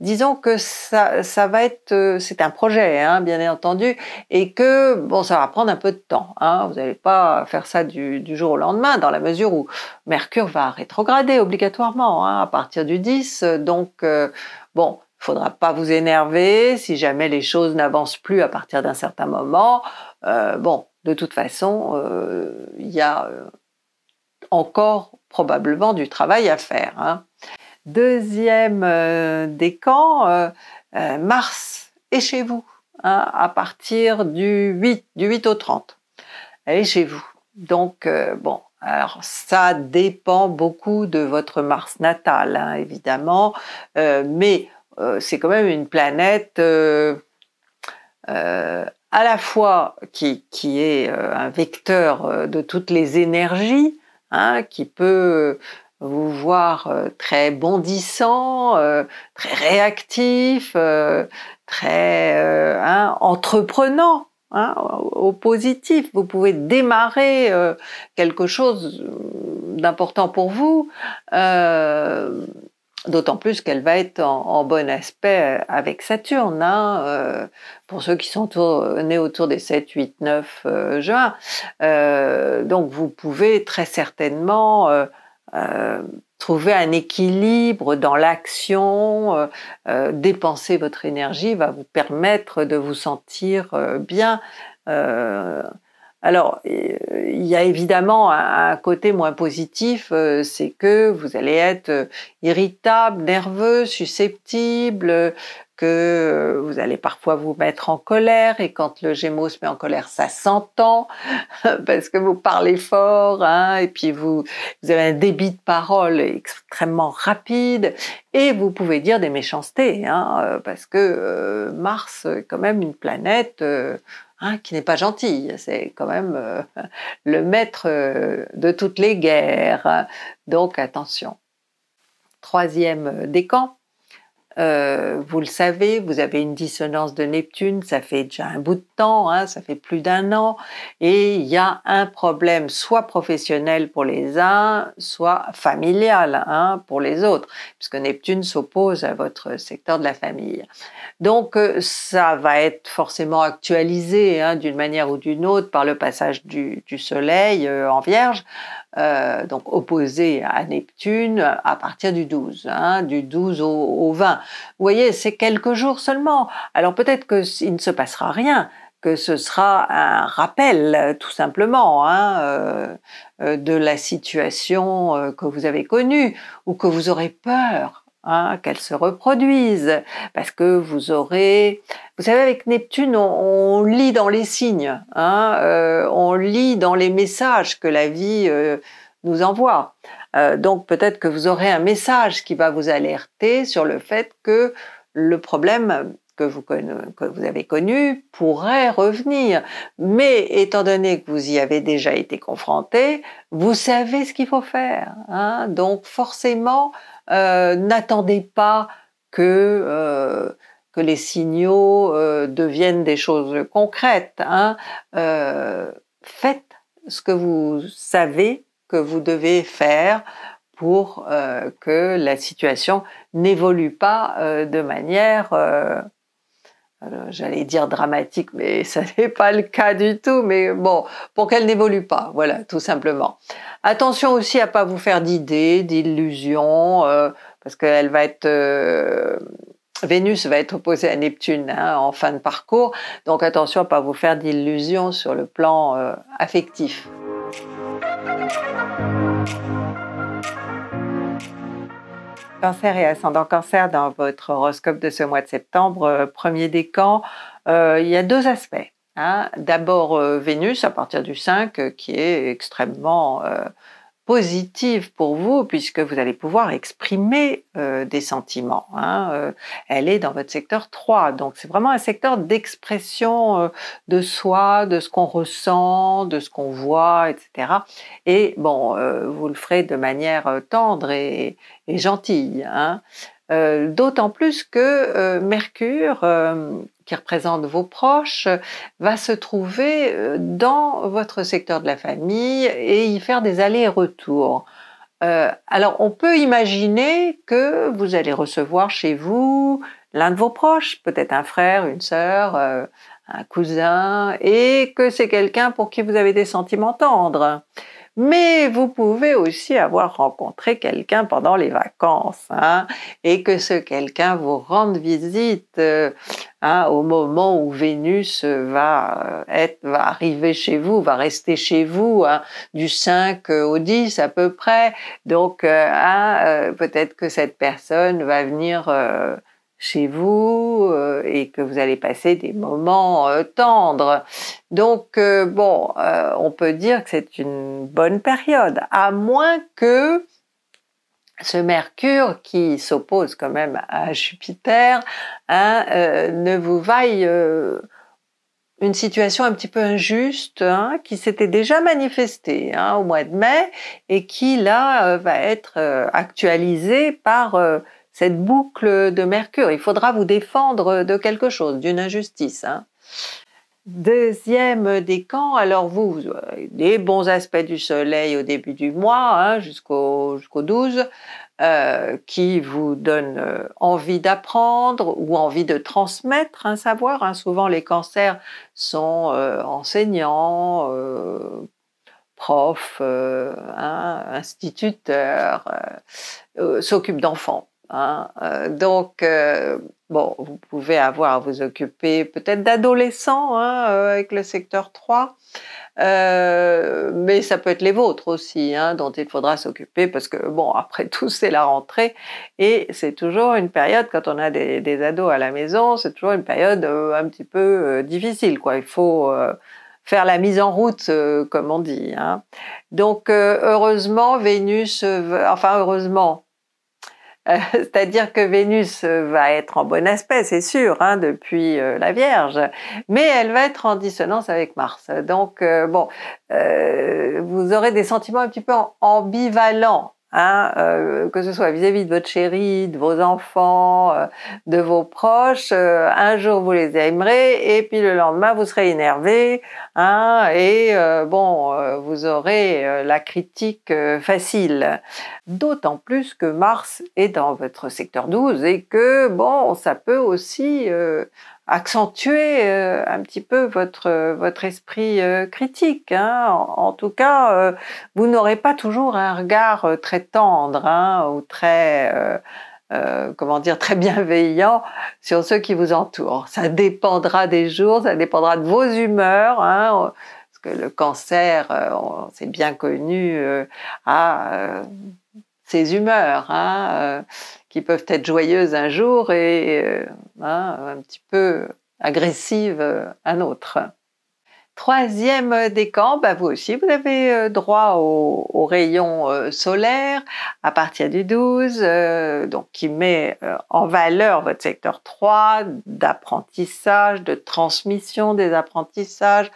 Disons que ça, va être, euh, c'est un projet, hein, bien entendu, et que bon, ça va prendre un peu de temps. Hein, vous n'allez pas faire ça du, jour au lendemain, dans la mesure où Mercure va rétrograder obligatoirement hein, à partir du 10. Donc il euh, bon, faudra pas vous énerver si jamais les choses n'avancent plus à partir d'un certain moment. Euh, bon, de toute façon, il y a encore probablement du travail à faire. Hein deuxième euh, décan, euh, euh, Mars est chez vous hein, à partir du 8, du 8 au 30. Elle est chez vous. Donc, bon, alors ça dépend beaucoup de votre Mars natal, hein, évidemment, mais c'est quand même une planète à la fois qui, est un vecteur de toutes les énergies, hein, qui peut vous voir euh, très bondissant, euh, très réactif, euh, très hein, entreprenant. Hein, au, positif, vous pouvez démarrer quelque chose d'important pour vous, D'autant plus qu'elle va être en, bon aspect avec Saturne, hein, pour ceux qui sont nés autour des 7, 8, 9 juin. donc vous pouvez très certainement euh, trouver un équilibre dans l'action, euh, euh, dépenser votre énergie va vous permettre de vous sentir bien. alors, il y a évidemment un côté moins positif, c'est que vous allez être irritable, nerveux, susceptible, que euh, vous allez parfois vous mettre en colère et quand le Gémeaux se met en colère, ça s'entend parce que vous parlez fort hein, et puis vous, avez un débit de parole extrêmement rapide et vous pouvez dire des méchancetés hein, euh, parce que euh, Mars est quand même une planète hein, qui n'est pas gentille, c'est quand même le maître de toutes les guerres, donc attention. Troisième décan, euh, vous le savez, vous avez une dissonance de Neptune, ça fait déjà un bout de temps, hein, ça fait plus d'un an, et il y a un problème soit professionnel pour les uns, soit familial hein, pour les autres, puisque Neptune s'oppose à votre secteur de la famille. Donc euh, ça va être forcément actualisé hein, d'une manière ou d'une autre par le passage du Soleil euh, en Vierge. Euh, donc opposé à Neptune euh, à partir du 12, hein, du 12 au, 20. Vous voyez, c'est quelques jours seulement. Alors peut-être qu'il ne se passera rien, que ce sera un rappel, euh, tout simplement, hein, de la situation que vous avez connue ou que vous aurez peur Hein, qu'elles se reproduisent, parce que vous aurez... Vous savez, avec Neptune, on, lit dans les signes, hein, euh, on lit dans les messages que la vie euh, nous envoie. Euh, donc peut-être que vous aurez un message qui va vous alerter sur le fait que le problème que vous, que vous avez connu pourrait revenir. Mais étant donné que vous y avez déjà été confronté, vous savez ce qu'il faut faire. Hein, donc forcément, euh, n'attendez pas que euh, que les signaux euh, deviennent des choses concrètes. Hein. faites ce que vous savez que vous devez faire pour que la situation n'évolue pas de manière j'allais dire dramatique, mais ça n'est pas le cas du tout, mais bon, pour qu'elle n'évolue pas, voilà, tout simplement. Attention aussi à pas vous faire d'idées, d'illusions, euh, parce que va être... Euh, Vénus va être opposée à Neptune hein, en fin de parcours, donc attention à pas vous faire d'illusions sur le plan euh, affectif. Cancer et ascendant cancer dans votre horoscope de ce mois de septembre, euh, premier décan, camps, euh, il y a deux aspects. Hein. D'abord euh, Vénus à partir du 5 qui est extrêmement positive pour vous puisque vous allez pouvoir exprimer euh, des sentiments. Hein, euh, elle est dans votre secteur 3, donc c'est vraiment un secteur d'expression euh, de soi, de ce qu'on ressent, de ce qu'on voit, etc. Et bon, vous le ferez de manière tendre et, et gentille. Hein. Euh, d'autant plus que euh, Mercure, euh, qui représente vos proches, va se trouver dans votre secteur de la famille et y faire des allers et retours. alors, on peut imaginer que vous allez recevoir chez vous l'un de vos proches, peut-être un frère, une sœur, un cousin, et que c'est quelqu'un pour qui vous avez des sentiments tendres. Mais vous pouvez aussi avoir rencontré quelqu'un pendant les vacances hein, et que ce quelqu'un vous rende visite euh, hein, au moment où Vénus va, euh, être, va arriver chez vous, va rester chez vous hein, du 5 au 10 à peu près. Donc euh, peut-être que cette personne va venir chez vous euh, et que vous allez passer des moments euh, tendres. Donc, euh, bon, on peut dire que c'est une bonne période, à moins que ce Mercure qui s'oppose quand même à Jupiter hein, ne vous vaille une situation un petit peu injuste hein, qui s'était déjà manifestée hein, au mois de mai et qui là va être actualisée par cette boucle de Mercure. Il faudra vous défendre de quelque chose, d'une injustice. Hein. Deuxième décan, alors vous, des bons aspects du Soleil au début du mois, hein, jusqu'au 12, euh, qui vous donnent euh, envie d'apprendre ou envie de transmettre un savoir. Hein. Souvent, les cancers sont euh, enseignants, profs, hein, instituteurs, s'occupent d'enfants. Hein, euh, donc, euh, bon, vous pouvez avoir à vous occuper peut-être d'adolescents hein, euh, avec le secteur 3, mais ça peut être les vôtres aussi, hein, dont il faudra s'occuper parce que, bon, après tout, c'est la rentrée et c'est toujours une période, quand on a des, des ados à la maison, c'est toujours une période un petit peu difficile, quoi. Il faut faire la mise en route, comme on dit. Hein. Donc, heureusement, Vénus, enfin, heureusement, euh, c'est-à-dire que Vénus va être en bon aspect, c'est sûr, hein, depuis euh, la Vierge, mais elle va être en dissonance avec Mars. Donc, euh, bon, vous aurez des sentiments un petit peu ambivalents Hein, euh, que ce soit vis-à-vis de votre chérie, de vos enfants, euh, de vos proches. Euh, un jour vous les aimerez et puis le lendemain vous serez énervé, hein, et bon, vous aurez la critique facile. D'autant plus que Mars est dans votre secteur 12 et que bon, ça peut aussi accentuer euh, un petit peu votre euh, votre esprit euh, critique. Hein. En, tout cas, vous n'aurez pas toujours un regard très tendre hein, ou très comment dire très bienveillant sur ceux qui vous entourent. Ça dépendra des jours, ça dépendra de vos humeurs. Hein, parce que le cancer, c'est bien connu, a ses humeurs, hein, euh, qui peuvent être joyeuses un jour et euh, hein, un petit peu agressives un autre. Troisième décan, bah vous aussi, vous avez euh, droit au, rayon solaire à partir du 12, donc qui met en valeur votre secteur 3 d'apprentissage, de transmission des apprentissages.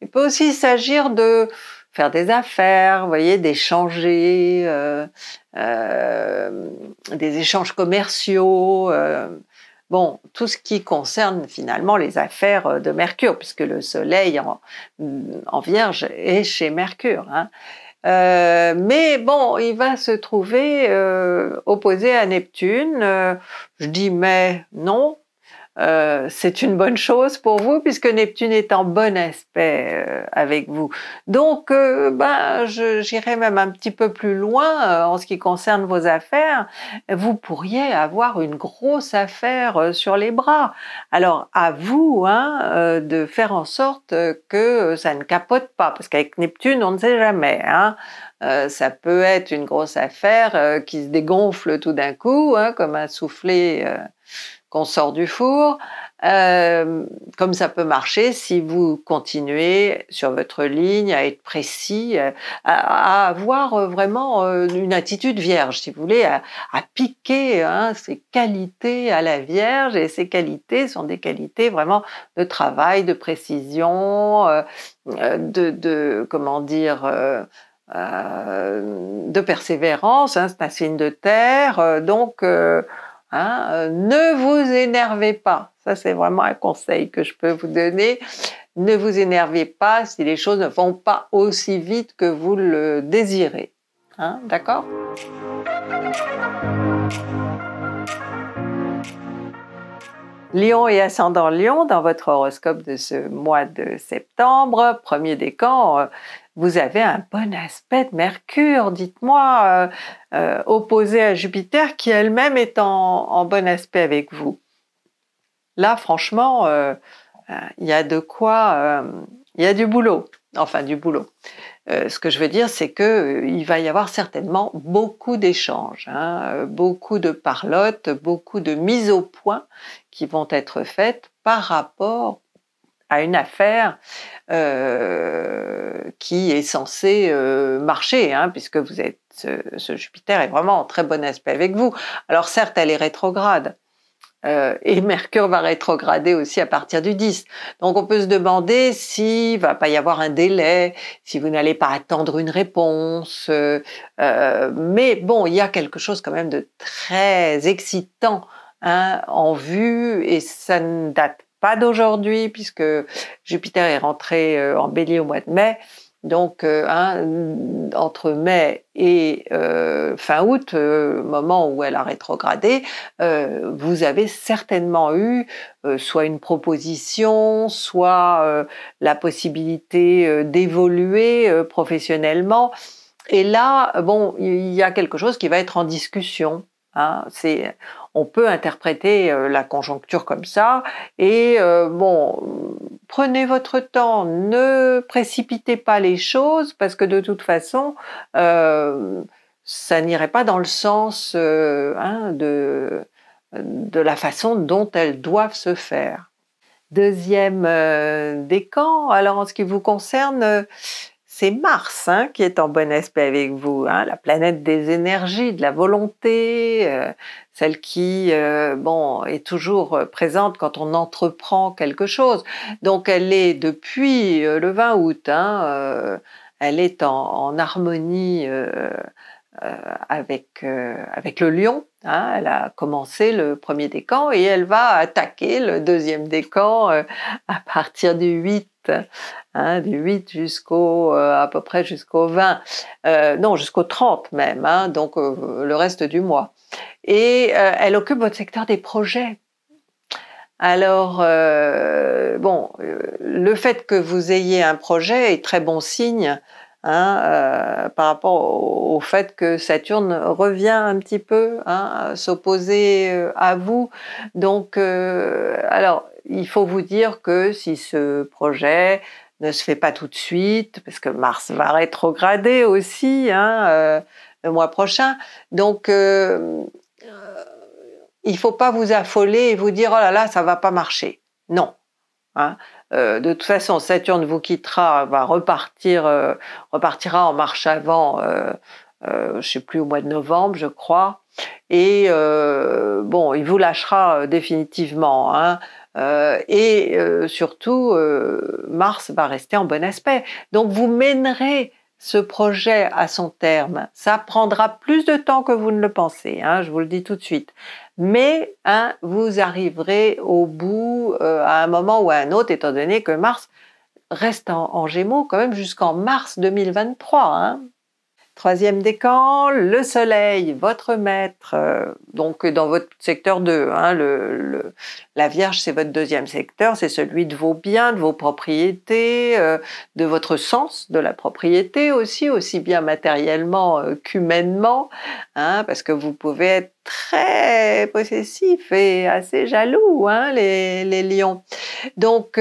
Il peut aussi s'agir de, faire des affaires, vous voyez, d'échanger, euh, euh des échanges commerciaux. Euh. bon, tout ce qui concerne finalement les affaires euh, de Mercure, puisque le Soleil en, Vierge est chez Mercure. Hein. mais bon, il va se trouver opposé à Neptune. je dis mais non, euh, c'est une bonne chose pour vous puisque Neptune est en bon aspect euh, avec vous. Donc, euh, ben, j'irai même un petit peu plus loin en ce qui concerne vos affaires. Vous pourriez avoir une grosse affaire sur les bras. Alors, à vous hein, de faire en sorte que ça ne capote pas, parce qu'avec Neptune, on ne sait jamais. Hein. ça peut être une grosse affaire qui se dégonfle tout d'un coup, hein, comme un soufflet qu'on sort du four, euh, comme ça peut marcher si vous continuez sur votre ligne à être précis, euh, à, avoir euh, vraiment une attitude vierge, si vous voulez, à, piquer hein, ses qualités à la vierge. Et ces qualités sont des qualités vraiment de travail, de précision, de, comment dire. de persévérance, hein, c'est un signe de terre, donc Hein, euh, ne vous énervez pas. Ça, c'est vraiment un conseil que je peux vous donner. Ne vous énervez pas si les choses ne vont pas aussi vite que vous le désirez. Hein, d'accord Lion et ascendant Lion, dans votre horoscope de ce mois de septembre, premier décan, vous avez un bon aspect de Mercure, dites-moi, euh, euh, opposé à Jupiter qui elle-même est en, bon aspect avec vous. Là, franchement, euh, il y a de quoi, il y a du boulot, enfin du boulot. ce que je veux dire, c'est que il va y avoir certainement beaucoup d'échanges, hein, beaucoup de parlotes, beaucoup de mises au point qui vont être faites par rapport une affaire euh, qui est censée euh, marcher, hein, puisque vous êtes euh, ce, Jupiter est vraiment en très bon aspect avec vous. Alors certes, elle est rétrograde. et Mercure va rétrograder aussi à partir du 10. Donc on peut se demander s'il va pas y avoir un délai, si vous n'allez pas attendre une réponse. mais bon, il y a quelque chose quand même de très excitant hein, en vue et ça ne date pas d'aujourd'hui puisque Jupiter est rentré euh, en bélier au mois de mai. Donc, euh, hein, entre mai et euh, fin août, moment où elle a rétrogradé, vous avez certainement eu soit une proposition, soit la possibilité d'évoluer professionnellement. Et là, bon, il y a quelque chose qui va être en discussion. Hein, c'est, on peut interpréter euh, la conjoncture comme ça. Et euh, bon, prenez votre temps, ne précipitez pas les choses parce que de toute façon, euh, ça n'irait pas dans le sens hein, de, de la façon dont elles doivent se faire. Deuxième décan, alors en ce qui vous concerne, c'est Mars hein, qui est en bon aspect avec vous, hein. la planète des énergies, de la volonté, celle qui euh, bon est toujours euh, présente quand on entreprend quelque chose. Donc elle est depuis euh, le 20 août, hein, elle est en, harmonie euh, avec, euh, avec le lion. Hein, elle a commencé le premier décan et elle va attaquer le deuxième décan euh, à partir du 8 Hein, du 8 jusqu'au à peu près jusqu'au 20, euh, non jusqu'au 30 même, hein, donc le reste du mois. Et elle occupe votre secteur des projets. Alors bon, le fait que vous ayez un projet est très bon signe Hein, euh, par rapport au, fait que Saturne revient un petit peu hein, s'opposer euh, à vous. Donc, euh, alors, il faut vous dire que si ce projet ne se fait pas tout de suite, parce que Mars va rétrograder aussi hein, le mois prochain, donc il faut pas vous affoler et vous dire oh là là ça va pas marcher. Non. Hein. Euh, de toute façon, Saturne vous quittera, va repartir, euh, repartira en marche avant. Euh, je sais plus au mois de novembre, je crois. Et bon, il vous lâchera définitivement. Hein. et surtout, Mars va rester en bon aspect. Donc vous mènerez ce projet à son terme. Ça prendra plus de temps que vous ne le pensez, hein, je vous le dis tout de suite. Mais hein, vous arriverez au bout euh, à un moment ou à un autre, étant donné que Mars reste en, gémeaux quand même jusqu'en mars 2023. Troisième décan, le soleil, votre maître, euh, donc dans votre secteur 2. Hein, le, la Vierge, c'est votre deuxième secteur, c'est celui de vos biens, de vos propriétés, euh, de votre sens de la propriété aussi, aussi bien matériellement euh, qu'humainement, hein, parce que vous pouvez être très possessif et assez jaloux, hein, les, les lions. Donc,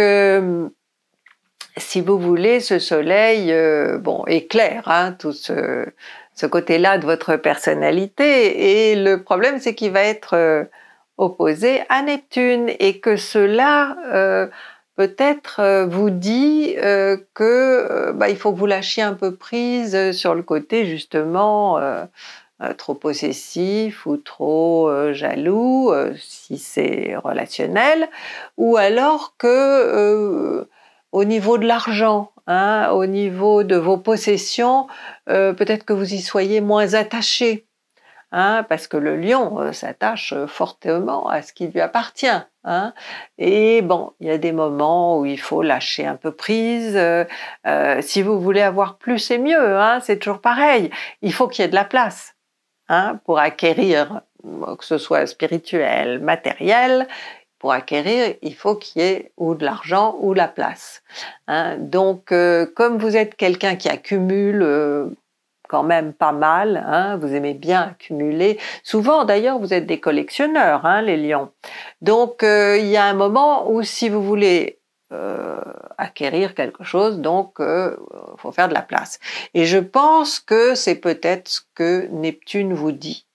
si vous voulez, ce soleil euh, bon, éclaire hein, tout ce, côté-là de votre personnalité. Et le problème, c'est qu'il va être euh, opposé à Neptune et que cela euh, peut-être vous dit que bah, il faut vous lâcher un peu prise sur le côté justement trop possessif ou trop jaloux, si c'est relationnel, ou alors que au niveau de l'argent, hein, au niveau de vos possessions, euh, peut-être que vous y soyez moins attaché, hein, parce que le lion euh, s'attache euh, fortement à ce qui lui appartient. Hein. Et bon, il y a des moments où il faut lâcher un peu prise. si vous voulez avoir plus, et mieux. c'est toujours pareil. Il faut qu'il y ait de la place pour acquérir, que ce soit spirituel, matériel pour acquérir, il faut qu'il y ait ou de l'argent ou de la place. Hein. Donc, euh, comme vous êtes quelqu'un qui accumule euh, quand même pas mal, hein, vous aimez bien accumuler. Souvent, d'ailleurs, vous êtes des collectionneurs, hein, les lions. Donc, euh, il y a un moment où si vous voulez acquérir quelque chose, donc il faut faire de la place. Et je pense que c'est peut-être ce que Neptune vous dit,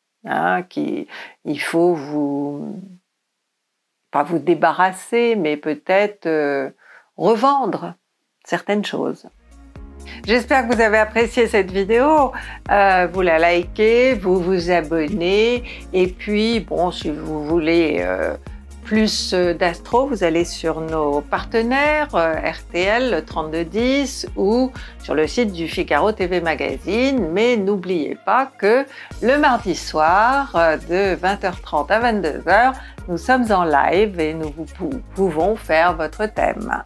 qu'il faut vous pas vous débarrasser, mais peut-être euh, revendre certaines choses. J'espère que vous avez apprécié cette vidéo. Euh, vous la likez, vous vous abonnez et puis, bon, si vous voulez... Euh, plus euh, d'Astro, vous allez sur nos partenaires euh, RTL 3210 ou sur le site du Figaro TV Magazine. Mais n'oubliez pas que le mardi soir euh, de 20h30 à 22h, nous sommes en live et nous pouvons faire votre thème.